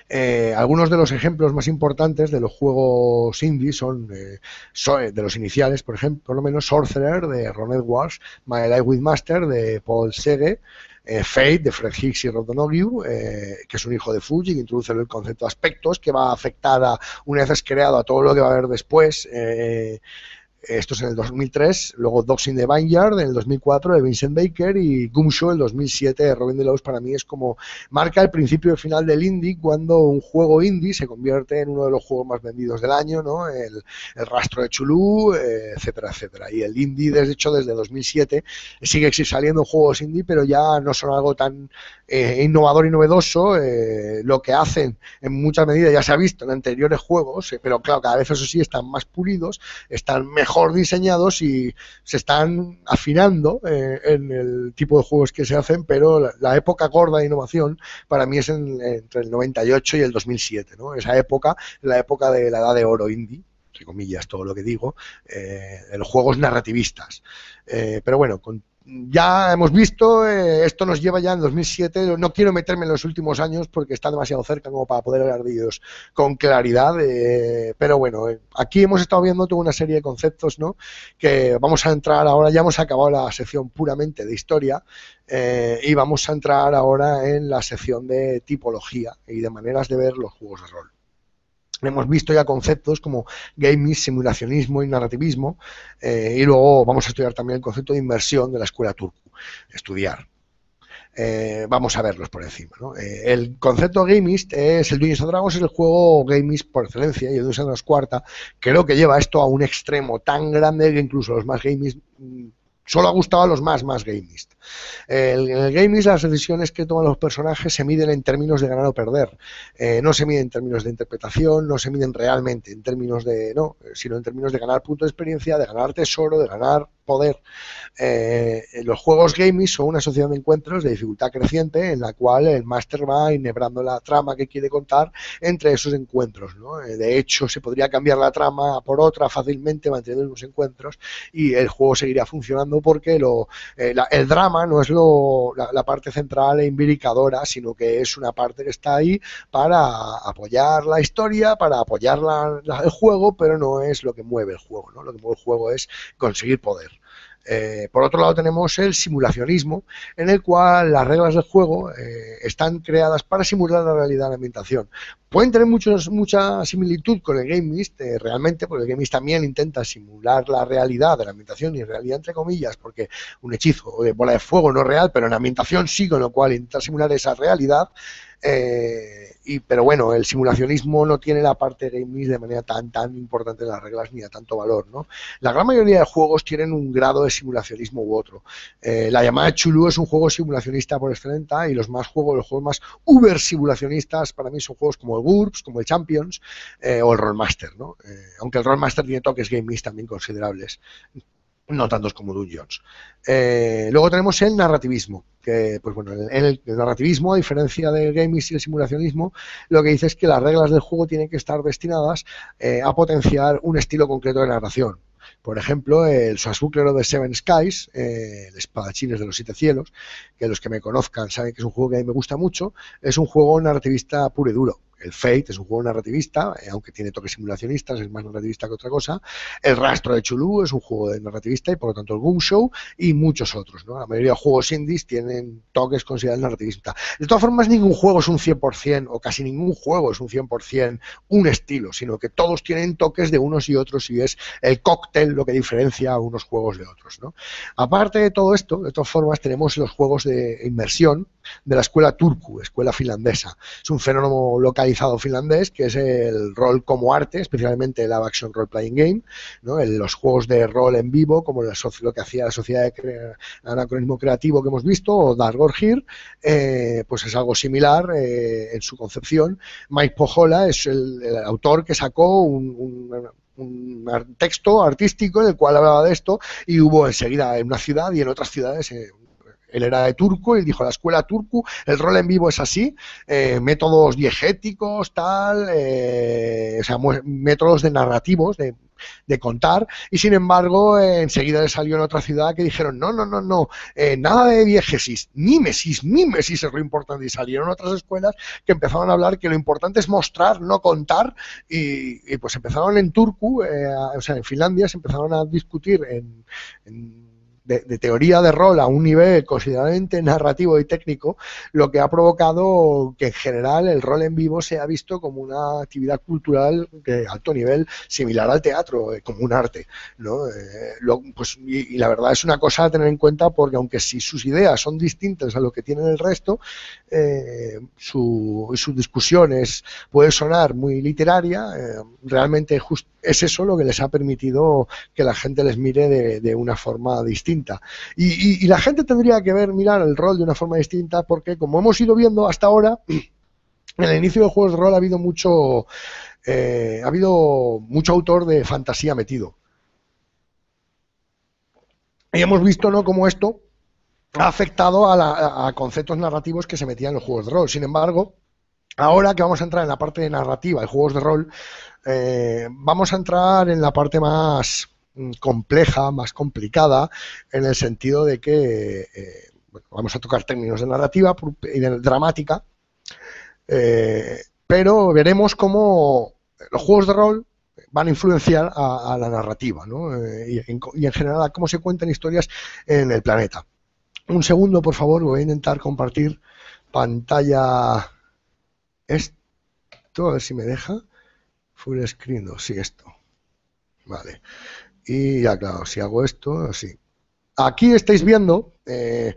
Eh, algunos de los ejemplos más importantes de los juegos indie son, eh, de los iniciales, por ejemplo, por lo menos Sorcerer de Ron Edwards, My Life with Master de Paul Sege, eh, Fate de Fred Hicks y eh, que es un hijo de Fuji, que introduce el concepto de aspectos que va a afectar a, una vez creado a todo lo que va a haber después. Eh, esto es en el 2003, luego Dogs in the Vineyard en el 2004 de Vincent Baker y Gumshoe en el 2007 de Robin Delos para mí es como marca el principio y final del indie cuando un juego indie se convierte en uno de los juegos más vendidos del año, ¿no? El, rastro de Chulú, eh, etcétera, etcétera. Y el indie, de hecho, desde 2007 sigue saliendo juegos indie, pero ya no son algo tan innovador y novedoso, eh, lo que hacen en muchas medidas ya se ha visto en anteriores juegos, eh, pero claro, cada vez eso sí están más pulidos, están mejor diseñados y se están afinando eh, en el tipo de juegos que se hacen, pero la, época gorda de innovación para mí es entre el 98 y el 2007, ¿no? Esa época, la época de la edad de oro indie entre comillas, todo lo que digo, de los juegos narrativistas. pero bueno, con ya hemos visto, eh, esto nos lleva ya en 2007, no quiero meterme en los últimos años porque está demasiado cerca como para poder hablar de ellos con claridad, eh, pero bueno, eh, aquí hemos estado viendo toda una serie de conceptos, ¿no? Que vamos a entrar ahora, ya hemos acabado la sección puramente de historia y vamos a entrar ahora en la sección de tipología y de maneras de ver los juegos de rol hemos visto ya conceptos como gaming, simulacionismo y narrativismo, eh, y luego vamos a estudiar también el concepto de inversión de la escuela turco, estudiar. Eh, vamos a verlos por encima. Eh, el concepto gamist es el de dragos, es el juego gamist por excelencia, y el Dungeons cuarta creo que lleva esto a un extremo tan grande que incluso los más gamist mm, solo ha gustado a los más más gamist en el gaming las decisiones que toman los personajes se miden en términos de ganar o perder. Eh, no se miden en términos de interpretación, no se miden realmente en términos de, no, sino en términos de ganar punto de experiencia, de ganar tesoro, de ganar poder. Eh, los juegos gaming son una sociedad de encuentros de dificultad creciente en la cual el máster va enhebrando la trama que quiere contar entre esos encuentros. Eh, de hecho, se podría cambiar la trama por otra fácilmente manteniendo los encuentros y el juego seguiría funcionando porque lo, el drama no es lo, la, parte central e imbricadora, sino que es una parte que está ahí para apoyar la historia, para apoyar el juego, pero no es lo que mueve el juego, ¿no? Lo que mueve el juego es conseguir poder. Eh, por otro lado tenemos el simulacionismo, en el cual las reglas del juego eh, están creadas para simular la realidad de la ambientación. Pueden tener muchos, mucha similitud con el Game Mist eh, realmente, porque el Game Mist también intenta simular la realidad de la ambientación, y realidad entre comillas, porque un hechizo de bola de fuego no es real, pero en ambientación sí, con lo cual intenta simular esa realidad. Eh, y, pero bueno, el simulacionismo no tiene la parte de gaming de manera tan tan importante en las reglas ni a tanto valor, ¿no? La gran mayoría de juegos tienen un grado de simulacionismo u otro. Eh, la llamada Chulu es un juego simulacionista por excelencia y los más juegos, los juegos más uber simulacionistas para mí son juegos como el GURPS, como el Champions eh, o el Rollmaster, ¿no? aunque el Rollmaster tiene toques game también considerables no tantos como Dungeons. Eh, luego tenemos el narrativismo, que pues bueno, el, narrativismo, a diferencia del gaming y el simulacionismo, lo que dice es que las reglas del juego tienen que estar destinadas eh, a potenciar un estilo concreto de narración. Por ejemplo, el Swashbucklero de Seven Skies, eh, el Espadachines de los Siete Cielos, que los que me conozcan saben que es un juego que a mí me gusta mucho, es un juego narrativista puro y duro. El Fate es un juego narrativista, eh, aunque tiene toques simulacionistas, es más narrativista que otra cosa. El Rastro de Chulú es un juego narrativista y por lo tanto el Boom Show y muchos otros. ¿no? La mayoría de juegos indies tienen toques considerados narrativistas. De todas formas, ningún juego es un 100% o casi ningún juego es un 100% un estilo, sino que todos tienen toques de unos y otros y es el cóctel lo que diferencia unos juegos de otros. Aparte de todo esto, de todas formas, tenemos los juegos de inmersión de la escuela turku, escuela finlandesa. Es un fenómeno localizado finlandés que es el rol como arte, especialmente el action role playing game, ¿no? los juegos de rol en vivo, como lo que hacía la sociedad de anacronismo creativo que hemos visto, o Dargor eh, pues es algo similar eh, en su concepción. Mike Pojola es el, autor que sacó un un texto artístico en el cual hablaba de esto y hubo enseguida en una ciudad y en otras ciudades eh, él era de turco y dijo la escuela turco, el rol en vivo es así, eh, métodos diegéticos, tal, eh, o sea, métodos de narrativos, de de contar y sin embargo enseguida le salió en otra ciudad que dijeron no, no, no, no, eh, nada de diegesis, ni nímesis es lo importante y salieron otras escuelas que empezaron a hablar que lo importante es mostrar, no contar y, y pues empezaron en Turku, eh, o sea en Finlandia se empezaron a discutir en de, teoría de rol a un nivel considerablemente narrativo y técnico, lo que ha provocado que en general el rol en vivo se ha visto como una actividad cultural de alto nivel, similar al teatro, eh, como un arte. ¿no? Eh, pues, y, la verdad es una cosa a tener en cuenta porque aunque si sus ideas son distintas a lo que tienen el resto, eh, sus discusiones puede sonar muy literaria, eh, realmente es eso lo que les ha permitido que la gente les mire de una forma distinta y, la gente tendría que ver, mirar el rol de una forma distinta, porque como hemos ido viendo hasta ahora, en el inicio de juegos de rol ha habido mucho, eh, ha habido mucho autor de fantasía metido. Y hemos visto ¿no? cómo esto ha afectado a, conceptos narrativos que se metían en los juegos de rol. Sin embargo, ahora que vamos a entrar en la parte de narrativa de juegos de rol, eh, vamos a entrar en la parte más Mm, compleja, más complicada, en el sentido de que eh, vamos a tocar términos de narrativa y de dramática, eh, pero veremos cómo los juegos de rol van a influenciar a, la narrativa eh, y, en, y, en, general a cómo se cuentan historias en el planeta. Un segundo, por favor, voy a intentar compartir pantalla. Esto, a ver si me deja. Full screen, si sí, esto. Vale. Y ya claro, si hago esto, así. Aquí estáis viendo, eh,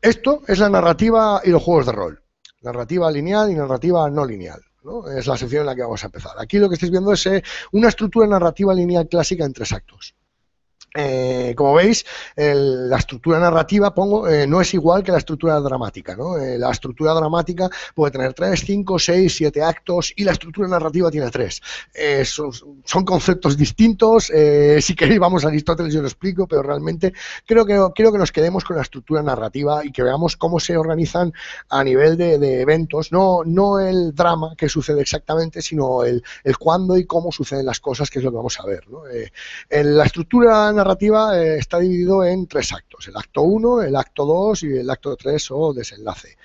esto es la narrativa y los juegos de rol. Narrativa lineal y narrativa no lineal. Es la sección en la que vamos a empezar. Aquí lo que estáis viendo es eh, una estructura narrativa lineal clásica en tres actos. Eh, como veis, la estructura narrativa eh, no es igual que la estructura dramática. Eh, la estructura dramática puede tener 3, 5, 6, 7 actos y la estructura narrativa tiene 3. Son, conceptos distintos. si queréis, vamos a Aristóteles, yo lo explico, pero realmente creo que, creo que nos quedemos con la estructura narrativa y que veamos cómo se organizan a nivel de, eventos. No, no el drama que sucede exactamente, sino el, el, cuándo y cómo suceden las cosas, que es lo que vamos a ver. En la estructura narrativa narrativa eh, está dividido en tres actos, el acto 1, el acto 2 y el acto 3 o desenlace.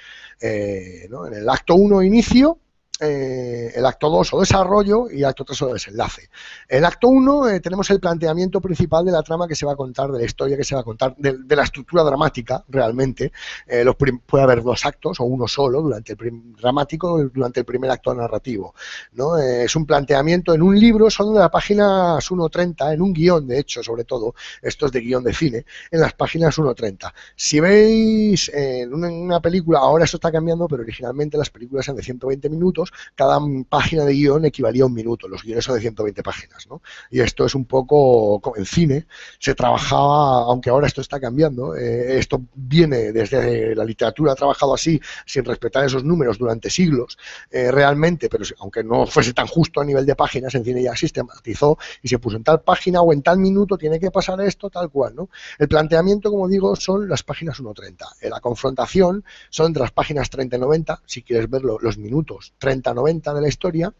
Eh, en el acto 1 inicio, eh, el acto 2 o desarrollo y el acto 3 o desenlace. El acto 1 eh, tenemos el planteamiento principal de la trama que se va a contar, de la historia que se va a contar, de, la estructura dramática realmente. Eh, puede haber dos actos o uno solo durante el dramático durante el primer acto narrativo. es un planteamiento en un libro, son de las páginas 1.30, en un guión de hecho sobre todo, esto es de guión de cine, en las páginas 1.30. Si veis en una película, ahora esto está cambiando, pero originalmente las películas eran de 120 minutos, cada página de guión equivalía a un minuto, los guiones son de 120 páginas, ¿no? Y esto es un poco, como en cine, se trabajaba, aunque ahora esto está cambiando, eh, esto viene desde la literatura, ha trabajado así, sin respetar esos números durante siglos, eh, realmente, pero aunque no fuese tan justo a nivel de páginas, en cine ya sistematizó y se puso en tal página o en tal minuto tiene que pasar esto, tal cual, ¿no? El planteamiento, como digo, son las páginas 1.30. Eh, la confrontación son entre las páginas 30 y 90, si quieres verlo los minutos, 30 90 de la historia,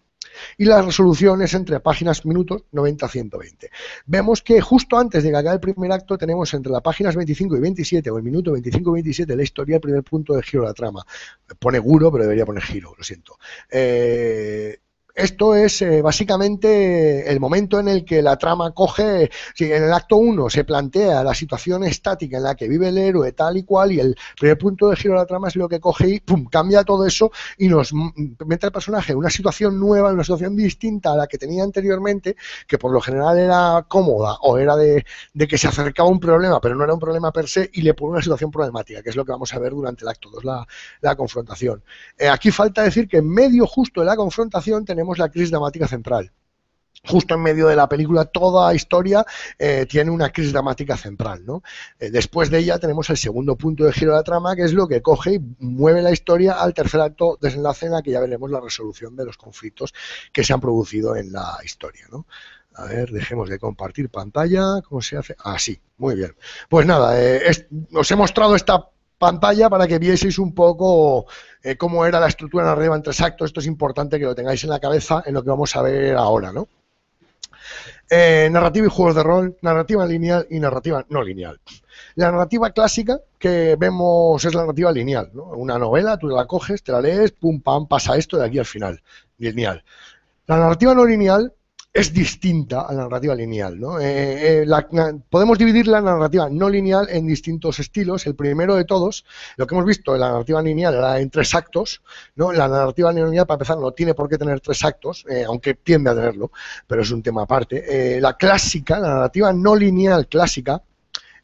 y las resolución entre páginas minutos 90-120. Vemos que justo antes de que acabe el primer acto tenemos entre las páginas 25 y 27 o el minuto 25-27 de la historia el primer punto de giro de la trama. Pone guro, pero debería poner giro, lo siento. Eh, esto es eh, básicamente el momento en el que la trama coge, si en el acto 1 se plantea la situación estática en la que vive el héroe tal y cual y el primer punto de giro de la trama es lo que coge y pum, cambia todo eso y nos mete al personaje en una situación nueva, una situación distinta a la que tenía anteriormente, que por lo general era cómoda o era de, que se acercaba un problema, pero no era un problema per se y le pone una situación problemática, que es lo que vamos a ver durante el acto 2, la, confrontación. Eh, aquí falta decir que en medio justo de la confrontación tenemos tenemos la crisis dramática central. Justo en medio de la película, toda historia eh, tiene una crisis dramática central. Eh, después de ella tenemos el segundo punto de giro de la trama, que es lo que coge y mueve la historia al tercer acto desde la escena, que ya veremos la resolución de los conflictos que se han producido en la historia. A ver, dejemos de compartir pantalla. ¿Cómo se hace? Así, ah, muy bien. Pues nada, eh, os he mostrado esta pantalla para que vieseis un poco eh, cómo era la estructura en arriba entre actos. Esto es importante que lo tengáis en la cabeza en lo que vamos a ver ahora, ¿no? Eh, narrativa y juegos de rol, narrativa lineal y narrativa no lineal. La narrativa clásica que vemos es la narrativa lineal. ¿no? Una novela, tú la coges, te la lees, pum, pam, pasa esto de aquí al final, lineal. La narrativa no lineal es distinta a la narrativa lineal. ¿no? Eh, eh, podemos dividir la narrativa no lineal en distintos estilos. El primero de todos, lo que hemos visto en la narrativa lineal era en tres actos. ¿no? La narrativa lineal, para empezar, no tiene por qué tener tres actos, eh, aunque tiende a tenerlo, pero es un tema aparte. la clásica, la narrativa no lineal clásica,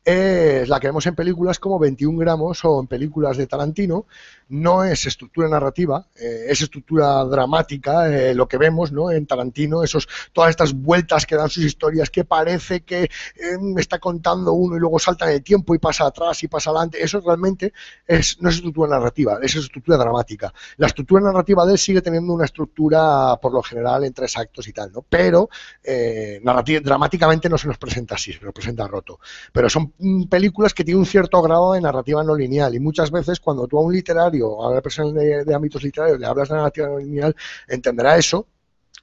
es la que vemos en películas como 21 gramos o en películas de Tarantino, no es estructura narrativa, eh, es estructura dramática, eh, lo que vemos ¿no? en Tarantino, esos, todas estas vueltas que dan sus historias, que parece que em, está contando uno y luego salta en el tiempo y pasa atrás y pasa adelante, eso realmente es, no es estructura narrativa, es estructura dramática. La estructura narrativa de él sigue teniendo una estructura, por lo general, en tres actos y tal, ¿no? pero eh, dramáticamente no se nos presenta así, se nos presenta roto. Pero son mm, películas que tienen un cierto grado de narrativa no lineal y muchas veces cuando tú a un literario o a la persona de, ámbitos literarios le hablas de la narrativa lineal, entenderá eso,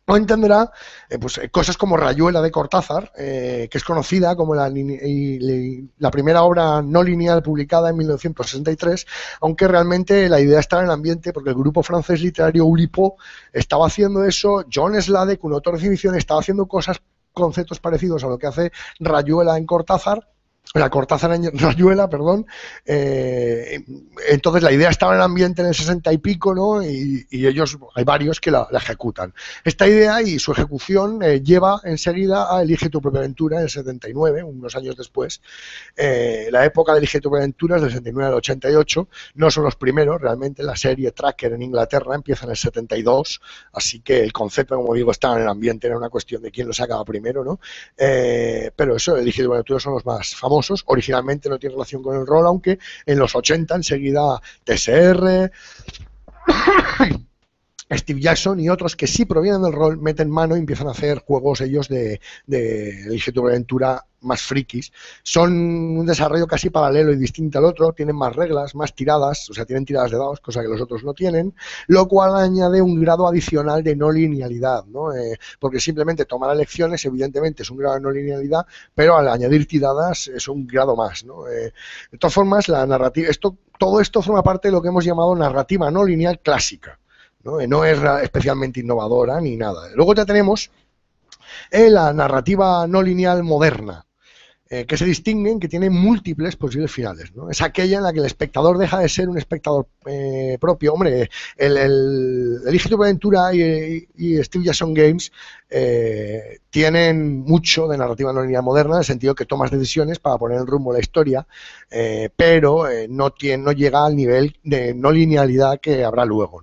o entenderá eh, pues, eh, cosas como Rayuela de Cortázar, eh, que es conocida como la, la, primera obra no lineal publicada en 1963, aunque realmente la idea está en el ambiente porque el grupo francés literario Ulipo estaba haciendo eso, John Slade, un autor de estaba haciendo cosas, conceptos parecidos a lo que hace Rayuela en Cortázar, la Cortázar Rayuela, perdón. Eh, entonces la idea estaba en el ambiente en el 60 y pico, ¿no? Y, ellos, hay varios que la, ejecutan. Esta idea y su ejecución eh, lleva enseguida a Elige tu propia aventura en el 79, unos años después. Eh, la época de Elige tu propia aventura es del 79 al 88. No son los primeros, realmente la serie Tracker en Inglaterra empieza en el 72, así que el concepto, como digo, estaba en el ambiente, era una cuestión de quién lo sacaba primero, ¿no? pero eso, Elige tu propia aventura son los más famosos originalmente no tiene relación con el rol, aunque en los 80 enseguida TSR Steve Jackson y otros que sí provienen del rol meten mano y empiezan a hacer juegos ellos de, de, de aventura más frikis. Son un desarrollo casi paralelo y distinto al otro, tienen más reglas, más tiradas, o sea, tienen tiradas de dados, cosa que los otros no tienen, lo cual añade un grado adicional de no linealidad, ¿no? Eh, porque simplemente tomar elecciones, evidentemente, es un grado de no linealidad, pero al añadir tiradas es un grado más, ¿no? Eh, de todas formas, la narrativa, esto, todo esto forma parte de lo que hemos llamado narrativa no lineal clásica ¿no? es especialmente innovadora ni nada. Luego ya tenemos eh, la narrativa no lineal moderna, eh, que se distinguen, que tienen múltiples posibles finales. ¿no? Es aquella en la que el espectador deja de ser un espectador eh, propio. Hombre, el, el, el Aventura y, y, Steve Jason Games eh, tienen mucho de narrativa no lineal moderna, en el sentido que tomas decisiones para poner en rumbo la historia, pero no, tiene, no llega al nivel de no linealidad que habrá luego.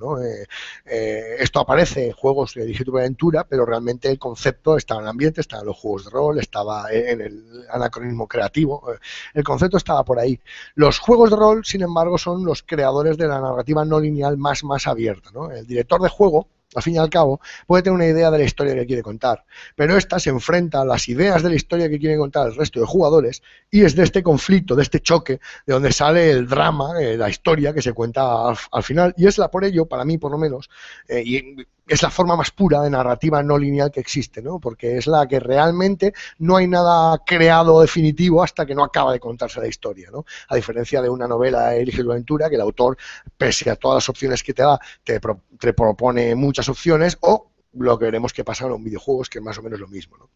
esto aparece en juegos de Digital Aventura, pero realmente el concepto estaba en el ambiente, estaba en los juegos de rol, estaba en el anacronismo creativo. Eh, el concepto estaba por ahí. Los juegos de rol, sin embargo, son los creadores de la narrativa no lineal más, más abierta. El director de juego, al fin y al cabo, puede tener una idea de la historia que quiere contar, pero esta se enfrenta a las ideas de la historia que quiere contar el resto de jugadores y es de este conflicto, de este choque, de donde sale el drama, eh, la historia que se cuenta al, final y es la por ello, para mí por lo menos, eh, y es la forma más pura de narrativa no lineal que existe, ¿no? Porque es la que realmente no hay nada creado definitivo hasta que no acaba de contarse la historia, ¿no? A diferencia de una novela Elige la aventura que el autor, pese a todas las opciones que te da, te, propone muchas opciones o lo que veremos que pasa en los videojuegos, que es más o menos lo mismo, ¿no?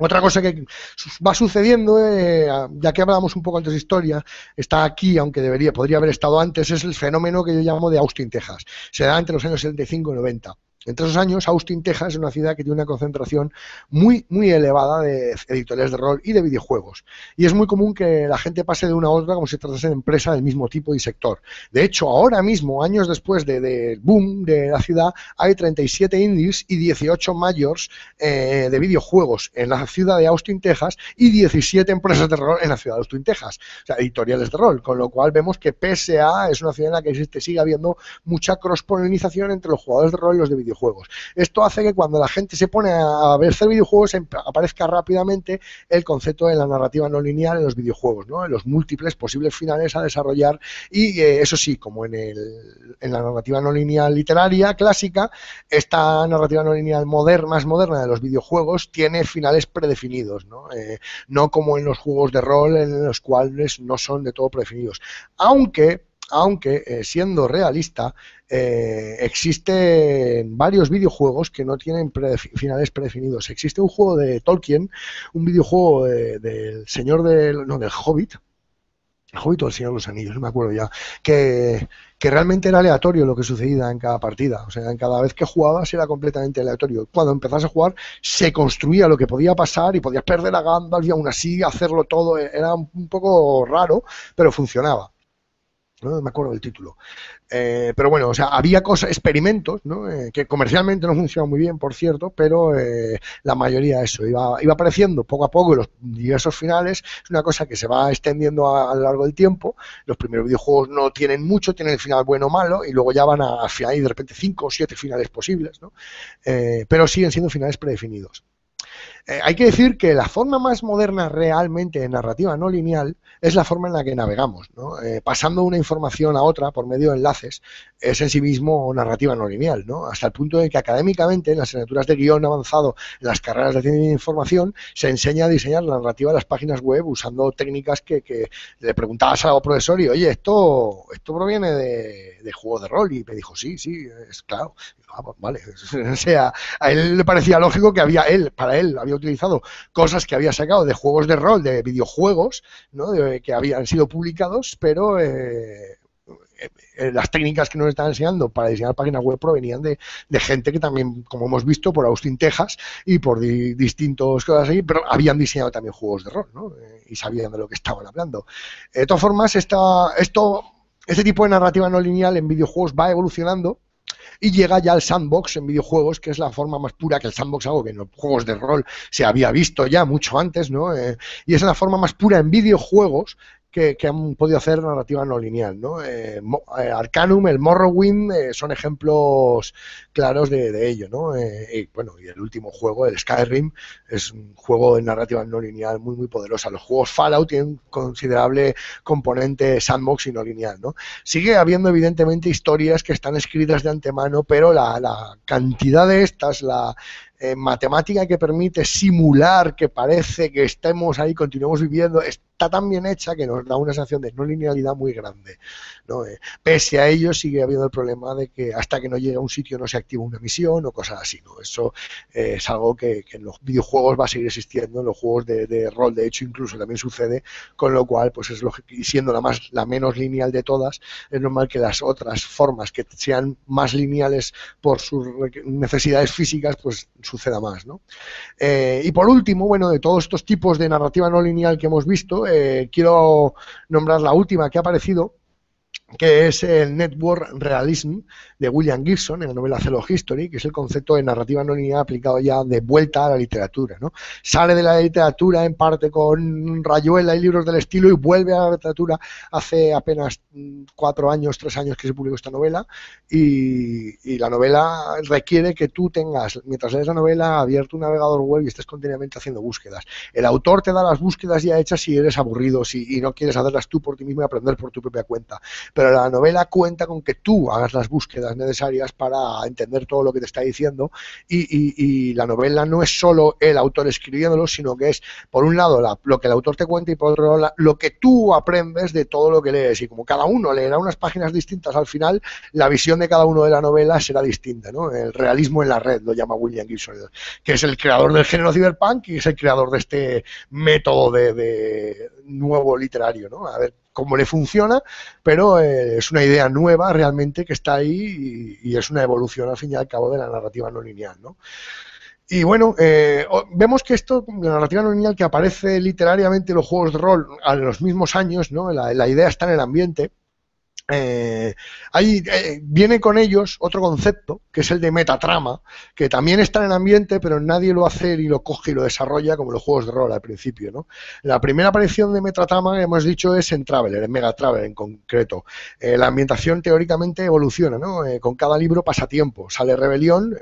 Otra cosa que va sucediendo, eh, ya que hablábamos un poco antes de historia, está aquí, aunque debería, podría haber estado antes, es el fenómeno que yo llamo de Austin, Texas. Se da entre los años 75 y 90. Entre esos años, Austin, Texas es una ciudad que tiene una concentración muy, muy elevada de editoriales de rol y de videojuegos. Y es muy común que la gente pase de una a otra como si tratase de empresa del mismo tipo y sector. De hecho, ahora mismo, años después del boom de la ciudad, hay 37 indies y 18 mayors eh, de videojuegos en la ciudad de Austin, Texas y 17 empresas de rol en la ciudad de Austin, Texas. O sea, editoriales de rol. Con lo cual vemos que PSA es una ciudad en la que sigue habiendo mucha cross-polinización entre los jugadores de rol y los de videojuegos juegos. Esto hace que cuando la gente se pone a ver videojuegos em, aparezca rápidamente el concepto de la narrativa no lineal en los videojuegos, ¿no? en los múltiples posibles finales a desarrollar y eh, eso sí, como en, el, en la narrativa no lineal literaria clásica, esta narrativa no lineal moderna, más moderna de los videojuegos tiene finales predefinidos, ¿no? Eh, no como en los juegos de rol en los cuales no son de todo predefinidos. Aunque aunque eh, siendo realista, eh, existen varios videojuegos que no tienen finales predefinidos. Existe un juego de Tolkien, un videojuego del señor del, no, del Hobbit, el Hobbit o el Señor de los Anillos, no me acuerdo ya, que, que, realmente era aleatorio lo que sucedía en cada partida. O sea, en cada vez que jugabas era completamente aleatorio. Cuando empezabas a jugar, se construía lo que podía pasar y podías perder a Gandalf y aún así hacerlo todo. Era un poco raro, pero funcionaba. ¿no? me acuerdo del título. Eh, pero bueno, o sea, había cosas, experimentos, ¿no? Eh, que comercialmente no funcionaban muy bien, por cierto, pero eh, la mayoría de eso iba, apareciendo poco a poco y los diversos finales. Es una cosa que se va extendiendo a, lo largo del tiempo. Los primeros videojuegos no tienen mucho, tienen el final bueno o malo y luego ya van a, final y de repente cinco o siete finales posibles, ¿no? pero siguen siendo finales predefinidos. Eh, hay que decir que la forma más moderna realmente de narrativa no lineal es la forma en la que navegamos, eh, pasando una información a otra por medio de enlaces es en sí mismo narrativa no lineal, ¿no? hasta el punto de que académicamente en las asignaturas de guión avanzado, en las carreras de ciencia de información, se enseña a diseñar la narrativa de las páginas web usando técnicas que, le preguntabas al profesor y oye, esto, esto proviene de, juego de rol y me dijo, sí, sí, es claro, ah, pues vale, sea, a él le parecía lógico que había él, para él había utilizado cosas que había sacado de juegos de rol, de videojuegos, que habían sido publicados, pero eh, eh, las técnicas que nos estaban enseñando para diseñar páginas web provenían de, gente que también, como hemos visto, por Austin, Texas y por distintos cosas así, pero habían diseñado también juegos de rol eh, y sabían de lo que estaban hablando. De todas formas, esta, esto, este tipo de narrativa no lineal en videojuegos va evolucionando y llega ya al sandbox en videojuegos, que es la forma más pura que el sandbox, hago que en los juegos de rol se había visto ya mucho antes, ¿no? Eh, y es la forma más pura en videojuegos que, han podido hacer narrativa no lineal. ¿no? Eh, eh Arcanum, el Morrowind eh, son ejemplos claros de, ello. ¿no? Eh, y, bueno, y el último juego, el Skyrim, es un juego de narrativa no lineal muy, muy poderosa. Los juegos Fallout tienen considerable componente sandbox y no lineal. ¿no? Sigue habiendo, evidentemente, historias que están escritas de antemano, pero la, cantidad de estas, la, matemática que permite simular que parece que estemos ahí, continuamos viviendo, es está tan bien hecha que nos da una sensación de no linealidad muy grande. ¿no? Eh, pese a ello, sigue habiendo el problema de que hasta que no llega a un sitio no se activa una misión o cosas así. ¿no? Eso eh, es algo que, en los videojuegos va a seguir existiendo, en los juegos de, rol, de hecho, incluso también sucede, con lo cual, pues es lo siendo la, más, la menos lineal de todas, es normal que las otras formas que sean más lineales por sus necesidades físicas, pues suceda más. ¿no? Eh, y por último, bueno, de todos estos tipos de narrativa no lineal que hemos visto, eh, quiero nombrar la última que ha aparecido, que es el Network Realism de William Gibson en la novela Cello History, que es el concepto de narrativa no lineal aplicado ya de vuelta a la literatura. ¿no? Sale de la literatura en parte con Rayuela y libros del estilo y vuelve a la literatura hace apenas mm, cuatro años, tres años que se publicó esta novela y, la novela requiere que tú tengas, mientras lees la novela, abierto un navegador web y estés continuamente haciendo búsquedas. El autor te da las búsquedas ya hechas si eres aburrido, si y no quieres hacerlas tú por ti mismo y aprender por tu propia cuenta pero la novela cuenta con que tú hagas las búsquedas necesarias para entender todo lo que te está diciendo y, la novela no es solo el autor escribiéndolo, sino que es, por un lado, lo que el autor te cuenta y por otro lado, lo que tú aprendes de todo lo que lees. Y como cada uno leerá unas páginas distintas al final, la visión de cada uno de la novela será distinta. ¿no? El realismo en la red lo llama William Gibson, que es el creador del género cyberpunk y es el creador de este método de, nuevo literario. ¿no? A ver cómo le funciona, pero eh, es una idea nueva realmente que está ahí y, es una evolución al fin y al cabo de la narrativa no lineal, ¿no? Y bueno, eh, vemos que esto, la narrativa no lineal que aparece literariamente en los juegos de rol a los mismos años, ¿no? la idea está en el ambiente, eh, eh, viene con ellos otro concepto, que es el de metatrama, que también está en ambiente, pero nadie lo hace y lo coge y lo desarrolla como los juegos de rol al principio. ¿no? La primera aparición de metatrama, hemos dicho, es en Traveler, en Mega Traveler en concreto. Eh, la ambientación teóricamente evoluciona, ¿no? Eh, con cada libro pasa tiempo. Sale Rebelión,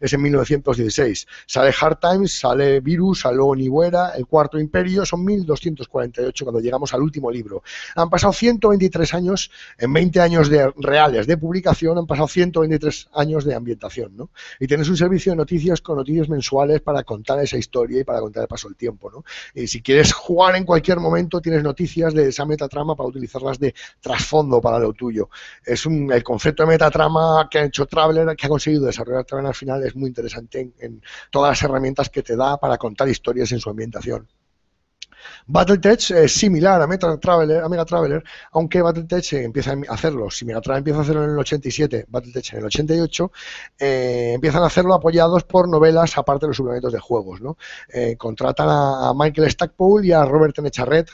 es en 1916. Sale Hard Times, sale Virus, sale Nibuera, El Cuarto Imperio, son 1248 cuando llegamos al último libro. Han pasado 123 años en 20 años de reales de publicación han pasado 123 años de ambientación, ¿no? Y tienes un servicio de noticias con noticias mensuales para contar esa historia y para contar el paso del tiempo, ¿no? Y si quieres jugar en cualquier momento, tienes noticias de esa metatrama para utilizarlas de trasfondo para lo tuyo. Es el concepto de metatrama que ha hecho Traveler, que ha conseguido desarrollar Traveler al final, es muy interesante en todas las herramientas que te da para contar historias en su ambientación. Battletech es similar a Mega Traveler, a Mega aunque Battletech empieza em-, a hacerlo, si Mega Traveler empieza a hacerlo en el 87, Battletech en el 88, eh, empiezan a hacerlo apoyados por novelas aparte de los suplementos de juegos. ¿no? Eh, contratan a Michael Stackpole y a Robert Necharret,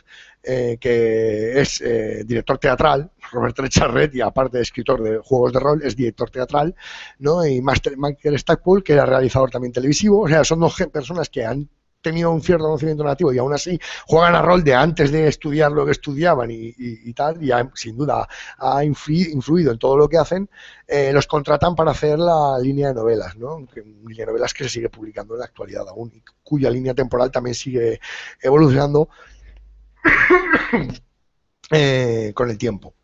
eh, que es eh, director teatral, Robert charrette y aparte escritor de juegos de rol, es director teatral, ¿no? y Master, Michael Stackpole, que era realizador también televisivo, o sea, son dos personas que han tenido un cierto conocimiento nativo y aún así juegan a rol de antes de estudiar lo que estudiaban y, tal, y sin duda ha influido en todo lo que hacen, eh, los contratan para hacer la línea de novelas, ¿no? Que, línea de novelas que se sigue publicando en la actualidad aún, y cuya línea temporal también sigue evolucionando eh, con el tiempo.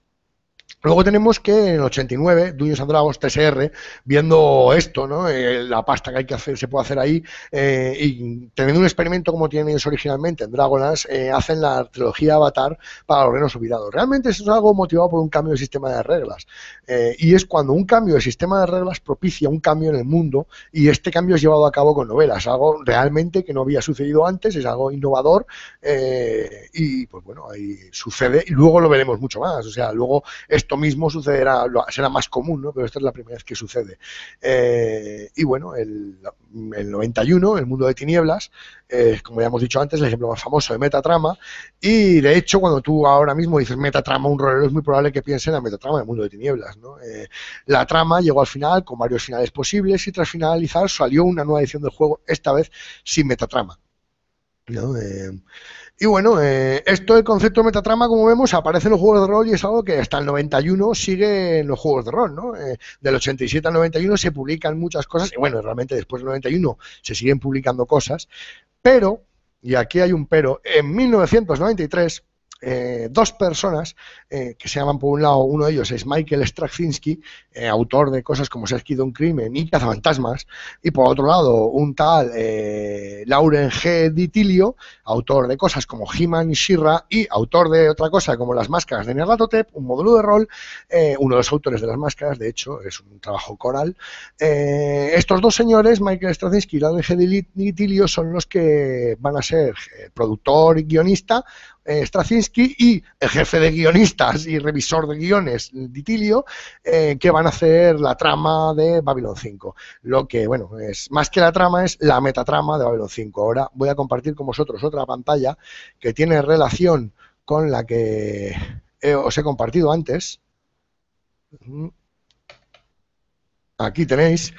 Luego tenemos que en 89, Dungeons and Dragons TSR, viendo esto, ¿no? Eh, la pasta que hay que hacer, se puede hacer ahí, eh, y teniendo un experimento como tienen ellos originalmente en Dragonas, eh, hacen la trilogía Avatar para los reinos olvidados. Realmente eso es algo motivado por un cambio de sistema de reglas, y es cuando un cambio de sistema de reglas propicia un cambio en el mundo, y este cambio es llevado a cabo con novelas, algo realmente que no había sucedido antes, es algo innovador, y pues bueno, ahí sucede, y luego lo veremos mucho más, o sea, luego... Este esto mismo sucederá, será más común, ¿no? pero esta es la primera vez que sucede. Eh, y bueno, el, el, 91, El mundo de tinieblas, eh, como ya hemos dicho antes, el ejemplo más famoso de Metatrama. Y de hecho, cuando tú ahora mismo dices Metatrama, un rolero, es muy probable que piensen en Metatrama, El mundo de tinieblas. Eh, la trama llegó al final con varios finales posibles y tras finalizar salió una nueva edición del juego, esta vez sin Metatrama. ¿no? Y bueno, eh, esto del concepto de metatrama, como vemos, aparece en los juegos de rol y es algo que hasta el 91 sigue en los juegos de rol, ¿no? Eh, del 87 al 91 se publican muchas cosas, y bueno, realmente después del 91 se siguen publicando cosas, pero, y aquí hay un pero, en 1993 eh, dos personas eh, que se llaman, por un lado, uno de ellos es Michael Straczynski, eh, autor de cosas como ha de un crimen y Cazafantasmas, y por otro lado, un tal Lauren G. Ditilio, autor de cosas como He-Man y Shira, y autor de otra cosa como Las máscaras de Nerlatotep, un módulo de rol, uno de los autores de Las máscaras, de hecho, es un trabajo coral. estos dos señores, Michael Straczynski y Lauren G. Ditilio, son los que van a ser productor y guionista eh, Straczynski y el jefe de guionistas y revisor de guiones, Ditilio, eh, que van a hacer la trama de Babylon 5. Lo que, bueno, es más que la trama, es la metatrama de Babylon 5. Ahora voy a compartir con vosotros otra pantalla que tiene relación con la que eh, os he compartido antes. Aquí tenéis.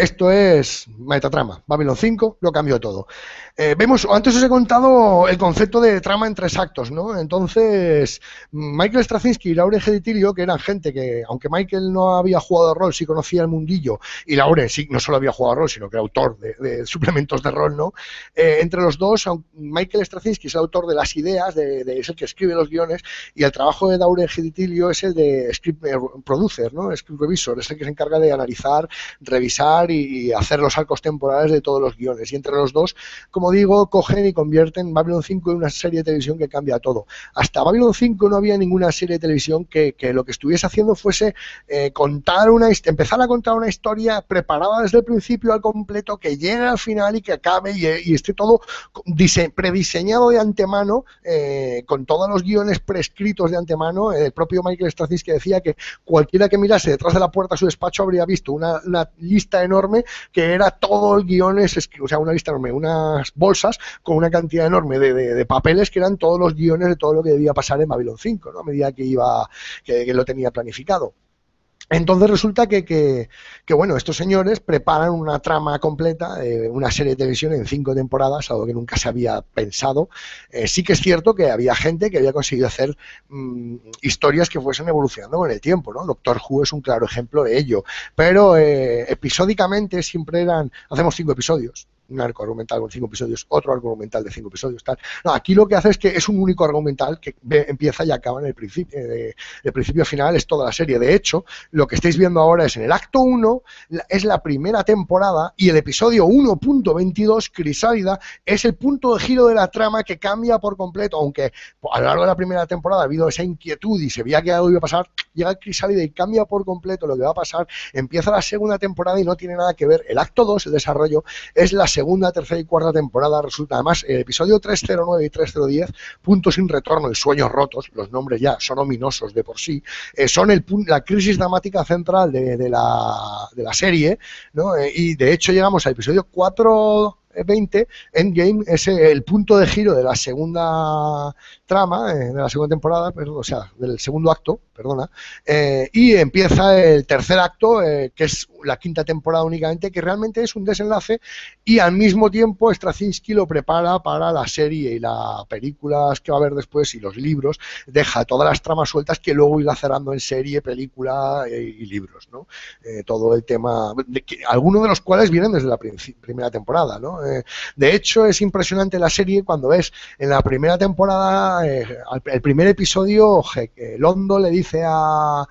Esto es metatrama. Babylon 5 lo cambió todo. Eh, vemos, antes os he contado el concepto de trama en tres actos, ¿no? Entonces, Michael Straczynski y Laure Geditilio que eran gente que, aunque Michael no había jugado a rol, sí conocía el mundillo, y Laure sí, no solo había jugado a rol, sino que era autor de, suplementos de rol, ¿no? Eh, entre los dos, Michael Straczynski es el autor de las ideas, de, de, es el que escribe los guiones, y el trabajo de Laure Geditilio es el de script eh, producer, ¿no? Script revisor, es el que se encarga de analizar, revisar y, hacer los arcos temporales de todos los guiones. Y entre los dos, como digo, cogen y convierten Babylon 5 en una serie de televisión que cambia todo. Hasta Babylon 5 no había ninguna serie de televisión que, lo que estuviese haciendo fuese eh, contar una, empezar a contar una historia preparada desde el principio al completo, que llegue al final y que acabe y, esté todo prediseñado de antemano, eh, con todos los guiones prescritos de antemano. El propio Michael que decía que cualquiera que mirase detrás de la puerta de su despacho habría visto una lista enorme que era todo el guiones, o sea, una lista enorme, unas bolsas con una cantidad enorme de, de, papeles que eran todos los guiones de todo lo que debía pasar en Babylon 5, ¿no? a medida que iba, que lo tenía planificado. Entonces resulta que, que, bueno, estos señores preparan una trama completa, eh, una serie de televisión en cinco temporadas, algo que nunca se había pensado. Eh, sí que es cierto que había gente que había conseguido hacer mm, historias que fuesen evolucionando con el tiempo, ¿no? Doctor Who es un claro ejemplo de ello. Pero eh, episódicamente siempre eran, hacemos cinco episodios, un arco argumental con cinco episodios, otro arco argumental de cinco episodios, tal. No, aquí lo que hace es que es un único argumental que empieza y acaba en el principio, eh, de, principio a final es toda la serie. De hecho, lo que estáis viendo ahora es en el acto 1, es la primera temporada y el episodio 1.22, Crisálida, es el punto de giro de la trama que cambia por completo, aunque a lo largo de la primera temporada ha habido esa inquietud y se veía que algo iba a pasar, llega Crisálida y cambia por completo lo que va a pasar, empieza la segunda temporada y no tiene nada que ver. El acto 2, el desarrollo, es la segunda, tercera y cuarta temporada resulta además el episodio 309 y 310, Puntos sin retorno y Sueños rotos, los nombres ya son ominosos de por sí, eh, son el, la crisis dramática central de, de, la, de la, serie, ¿no? Eh, y de hecho llegamos al episodio 4.20, Endgame es el punto de giro de la segunda trama, eh, de la segunda temporada, pero, o sea, del segundo acto, perdona, eh, y empieza el tercer acto, eh, que es la quinta temporada únicamente, que realmente es un desenlace y al mismo tiempo Straczynski lo prepara para la serie y las películas que va a haber después y los libros, deja todas las tramas sueltas que luego irá cerrando en serie, película eh, y, libros, ¿no? todo el tema, de que, algunos de los cuales vienen desde la primera temporada, ¿no? de hecho, es impresionante la serie cuando ves en la primera temporada, el primer episodio, Londo le dice a,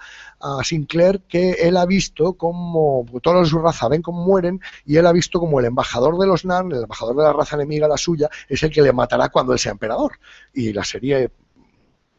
Sinclair que él ha visto como todos los de su raza ven cómo mueren y él ha visto como el embajador de los Nan, el embajador de la raza enemiga, la suya, es el que le matará cuando él sea emperador. Y la serie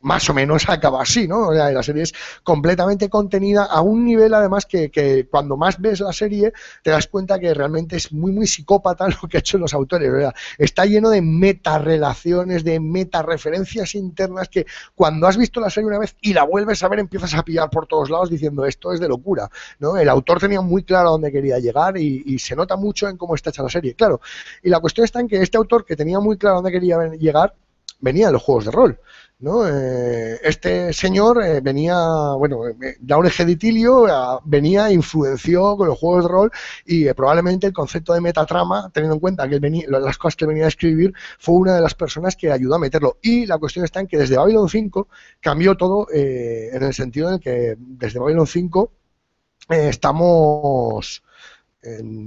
más o menos acaba así, ¿no? O la serie es completamente contenida a un nivel además que, cuando más ves la serie te das cuenta que realmente es muy muy psicópata lo que han hecho los autores, verdad. está lleno de meta relaciones, de meta referencias internas que cuando has visto la serie una vez y la vuelves a ver empiezas a pillar por todos lados diciendo esto es de locura, ¿no? El autor tenía muy claro a dónde quería llegar y, se nota mucho en cómo está hecha la serie, claro. Y la cuestión está en que este autor que tenía muy claro a dónde quería llegar venía de los juegos de rol. ¿no? Eh, este señor eh, venía, bueno, Daure eh, Geditilio venía, influenció con los juegos de rol y probablemente el concepto de metatrama, teniendo en cuenta que él venía, las cosas que venía a escribir, fue una de las personas que ayudó a meterlo. Y la cuestión está en que desde Babylon 5 cambió todo en el sentido en que desde Babylon 5 estamos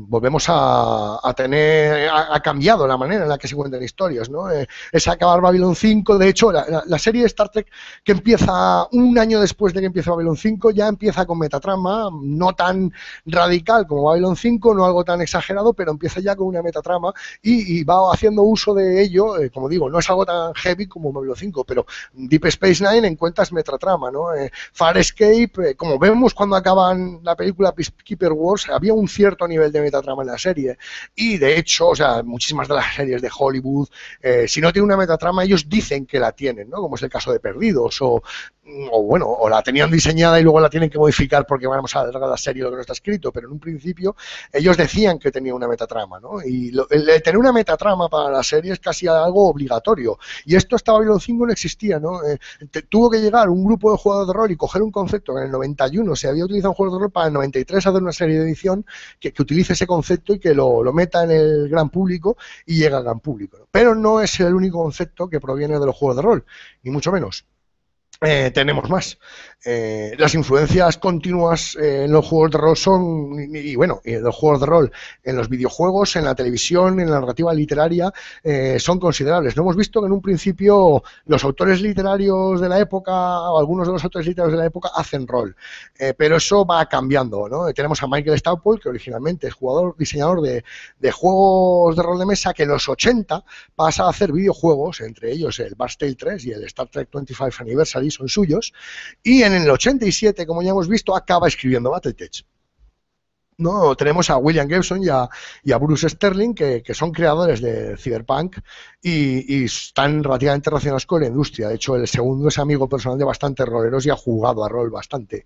volvemos a, tener, ha cambiado la manera en la que se cuentan historias, ¿no? Eh, es acabar Babylon 5, de hecho, la, serie de Star Trek que empieza un año después de que empieza Babylon 5 ya empieza con metatrama, no tan radical como Babylon 5, no algo tan exagerado, pero empieza ya con una metatrama y, va haciendo uso de ello, eh, como digo, no es algo tan heavy como Babylon 5, pero Deep Space Nine es metatrama, ¿no? Eh, Far Escape, como vemos cuando acaban la película Keeper Wars, había un cierto nivel de metatrama en la serie. Y de hecho, o sea, muchísimas de las series de Hollywood, eh, si no tiene una metatrama, ellos dicen que la tienen, ¿no? Como es el caso de Perdidos, o, mm, bueno, o la tenían diseñada y luego la tienen que modificar porque vamos a alargar la serie lo que no está escrito, pero en un principio ellos decían que tenía una metatrama, ¿no? Y tener una metatrama para la serie es casi algo obligatorio. Y esto hasta Babylon 5 no existía, ¿no? Eh, tuvo que llegar un grupo de jugadores de rol y coger un concepto que en el 91 se había utilizado un juego de rol para el 93 hacer una serie de edición que que, utilice ese concepto y que lo, meta en el gran público y llega al gran público. Pero no es el único concepto que proviene de los juegos de rol, ni mucho menos. Eh, tenemos más. Eh, las influencias continuas eh, en los juegos de rol son, y, bueno, en los juegos de rol, en los videojuegos, en la televisión, en la narrativa literaria, eh, son considerables. No hemos visto que en un principio los autores literarios de la época, o algunos de los autores literarios de la época, hacen rol, pero eso va cambiando. ¿no? Tenemos a Michael Staupol, que originalmente es jugador, diseñador de, juegos de rol de mesa, que en los 80 pasa a hacer videojuegos, entre ellos el Bastille 3 y el Star Trek 25 Anniversary son suyos, y en en el 87, como ya hemos visto, acaba escribiendo Battletech. ¿no? Tenemos a William Gibson y a, Bruce Sterling, que, son creadores de Cyberpunk y, están relativamente relacionados con la industria. De hecho, el segundo es amigo personal de bastantes roleros y ha jugado a rol bastante.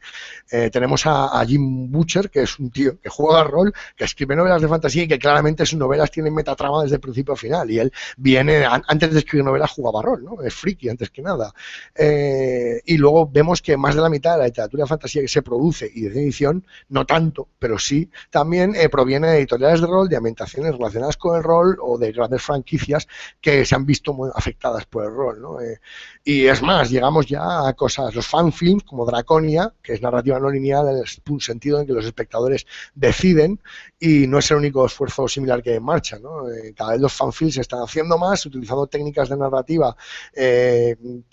Eh, tenemos a, Jim Butcher, que es un tío que juega a rol, que escribe novelas de fantasía y que claramente sus novelas tienen metatrama desde el principio a final. Y él viene, antes de escribir novelas, jugaba a rol, ¿no? Es friki antes que nada. Eh, y luego vemos que más de la mitad de la literatura de fantasía que se produce y de edición, no tanto, pero sí también eh, proviene de editoriales de rol, de ambientaciones relacionadas con el rol o de grandes franquicias que se han visto muy afectadas por el rol. Eh, y es más, llegamos ya a cosas, los fanfilms como Draconia, que es narrativa no lineal en un sentido en que los espectadores deciden y no es el único esfuerzo similar que hay en marcha. Eh, cada vez los fanfilms se están haciendo más, utilizando técnicas de narrativa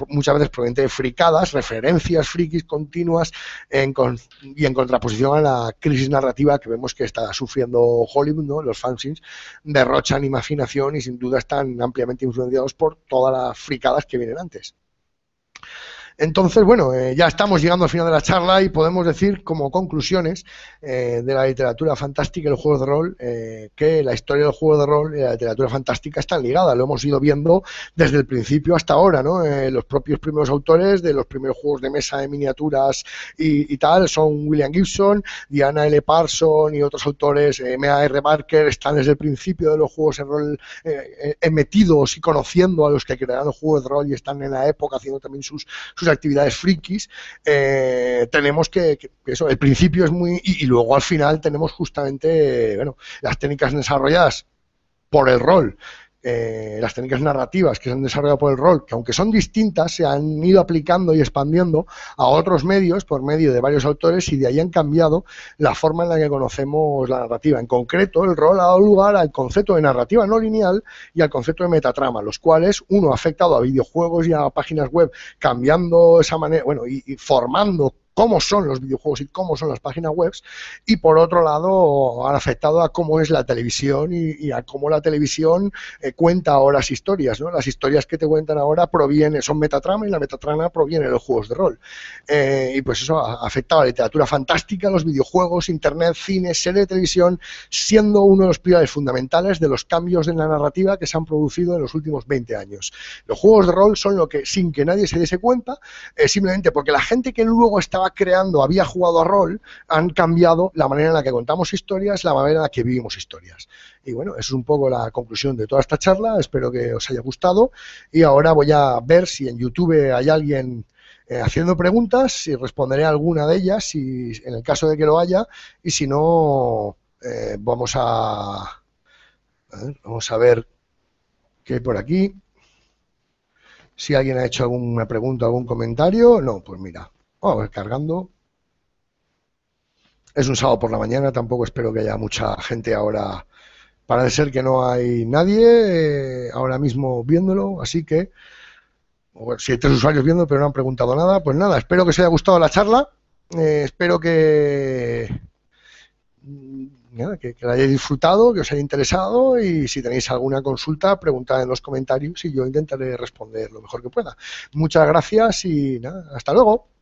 muchas veces provenientes de fricadas, referencias frikis continuas y en contraposición a la crisis narrativa que vemos que está sufriendo Hollywood, ¿no? los fanzines derrochan imaginación y sin duda están ampliamente influenciados por todas las fricadas que vienen antes. Entonces, bueno, eh, ya estamos llegando al final de la charla y podemos decir como conclusiones eh, de la literatura fantástica y los juegos de rol eh, que la historia del juego de rol y la literatura fantástica están ligadas. Lo hemos ido viendo desde el principio hasta ahora, ¿no? los propios primeros autores de los primeros juegos de mesa de miniaturas y, tal son William Gibson, Diana L. Parson y otros autores, M.A.R. Barker, están desde el principio de los juegos de rol metidos y conociendo a los que crearon los juegos de rol y están en la época haciendo también sus sus actividades frikis, eh, tenemos que, eso, el principio es muy, y, y luego al final tenemos justamente, bueno, las técnicas desarrolladas por el rol eh, las técnicas narrativas que se han desarrollado por el rol, que aunque son distintas, se han ido aplicando y expandiendo a otros medios por medio de varios autores y de ahí han cambiado la forma en la que conocemos la narrativa. En concreto, el rol ha dado lugar al concepto de narrativa no lineal y al concepto de metatrama, los cuales uno ha afectado a videojuegos y a páginas web, cambiando esa manera, bueno, y, y formando cómo son los videojuegos y cómo son las páginas web, y por otro lado han afectado a cómo es la televisión y, a cómo la televisión eh, cuenta ahora las historias. ¿no? Las historias que te cuentan ahora provienen, son metatrama y la metatrama proviene de los juegos de rol. Eh, y pues eso ha afectado a la literatura fantástica, los videojuegos, internet, cine, serie de televisión, siendo uno de los pilares fundamentales de los cambios en la narrativa que se han producido en los últimos 20 años. Los juegos de rol son lo que, sin que nadie se diese cuenta, eh, simplemente porque la gente que luego está creando había jugado a rol, han cambiado la manera en la que contamos historias, la manera en la que vivimos historias. Y bueno, eso es un poco la conclusión de toda esta charla, espero que os haya gustado y ahora voy a ver si en YouTube hay alguien eh, haciendo preguntas y responderé alguna de ellas si, en el caso de que lo haya y si no, eh, vamos a, vamos a ver qué hay por aquí. Si alguien ha hecho alguna pregunta, algún comentario, no, pues mira, Vamos oh, a ver, cargando. Es un sábado por la mañana, tampoco espero que haya mucha gente ahora. Parece ser que no hay nadie eh, ahora mismo viéndolo, así que bueno, si hay tres usuarios viendo pero no han preguntado nada, pues nada, espero que os haya gustado la charla, eh, espero que, mm, que, que, la hayáis disfrutado, que os haya interesado y si tenéis alguna consulta, preguntad en los comentarios y yo intentaré responder lo mejor que pueda. Muchas gracias y nada, hasta luego.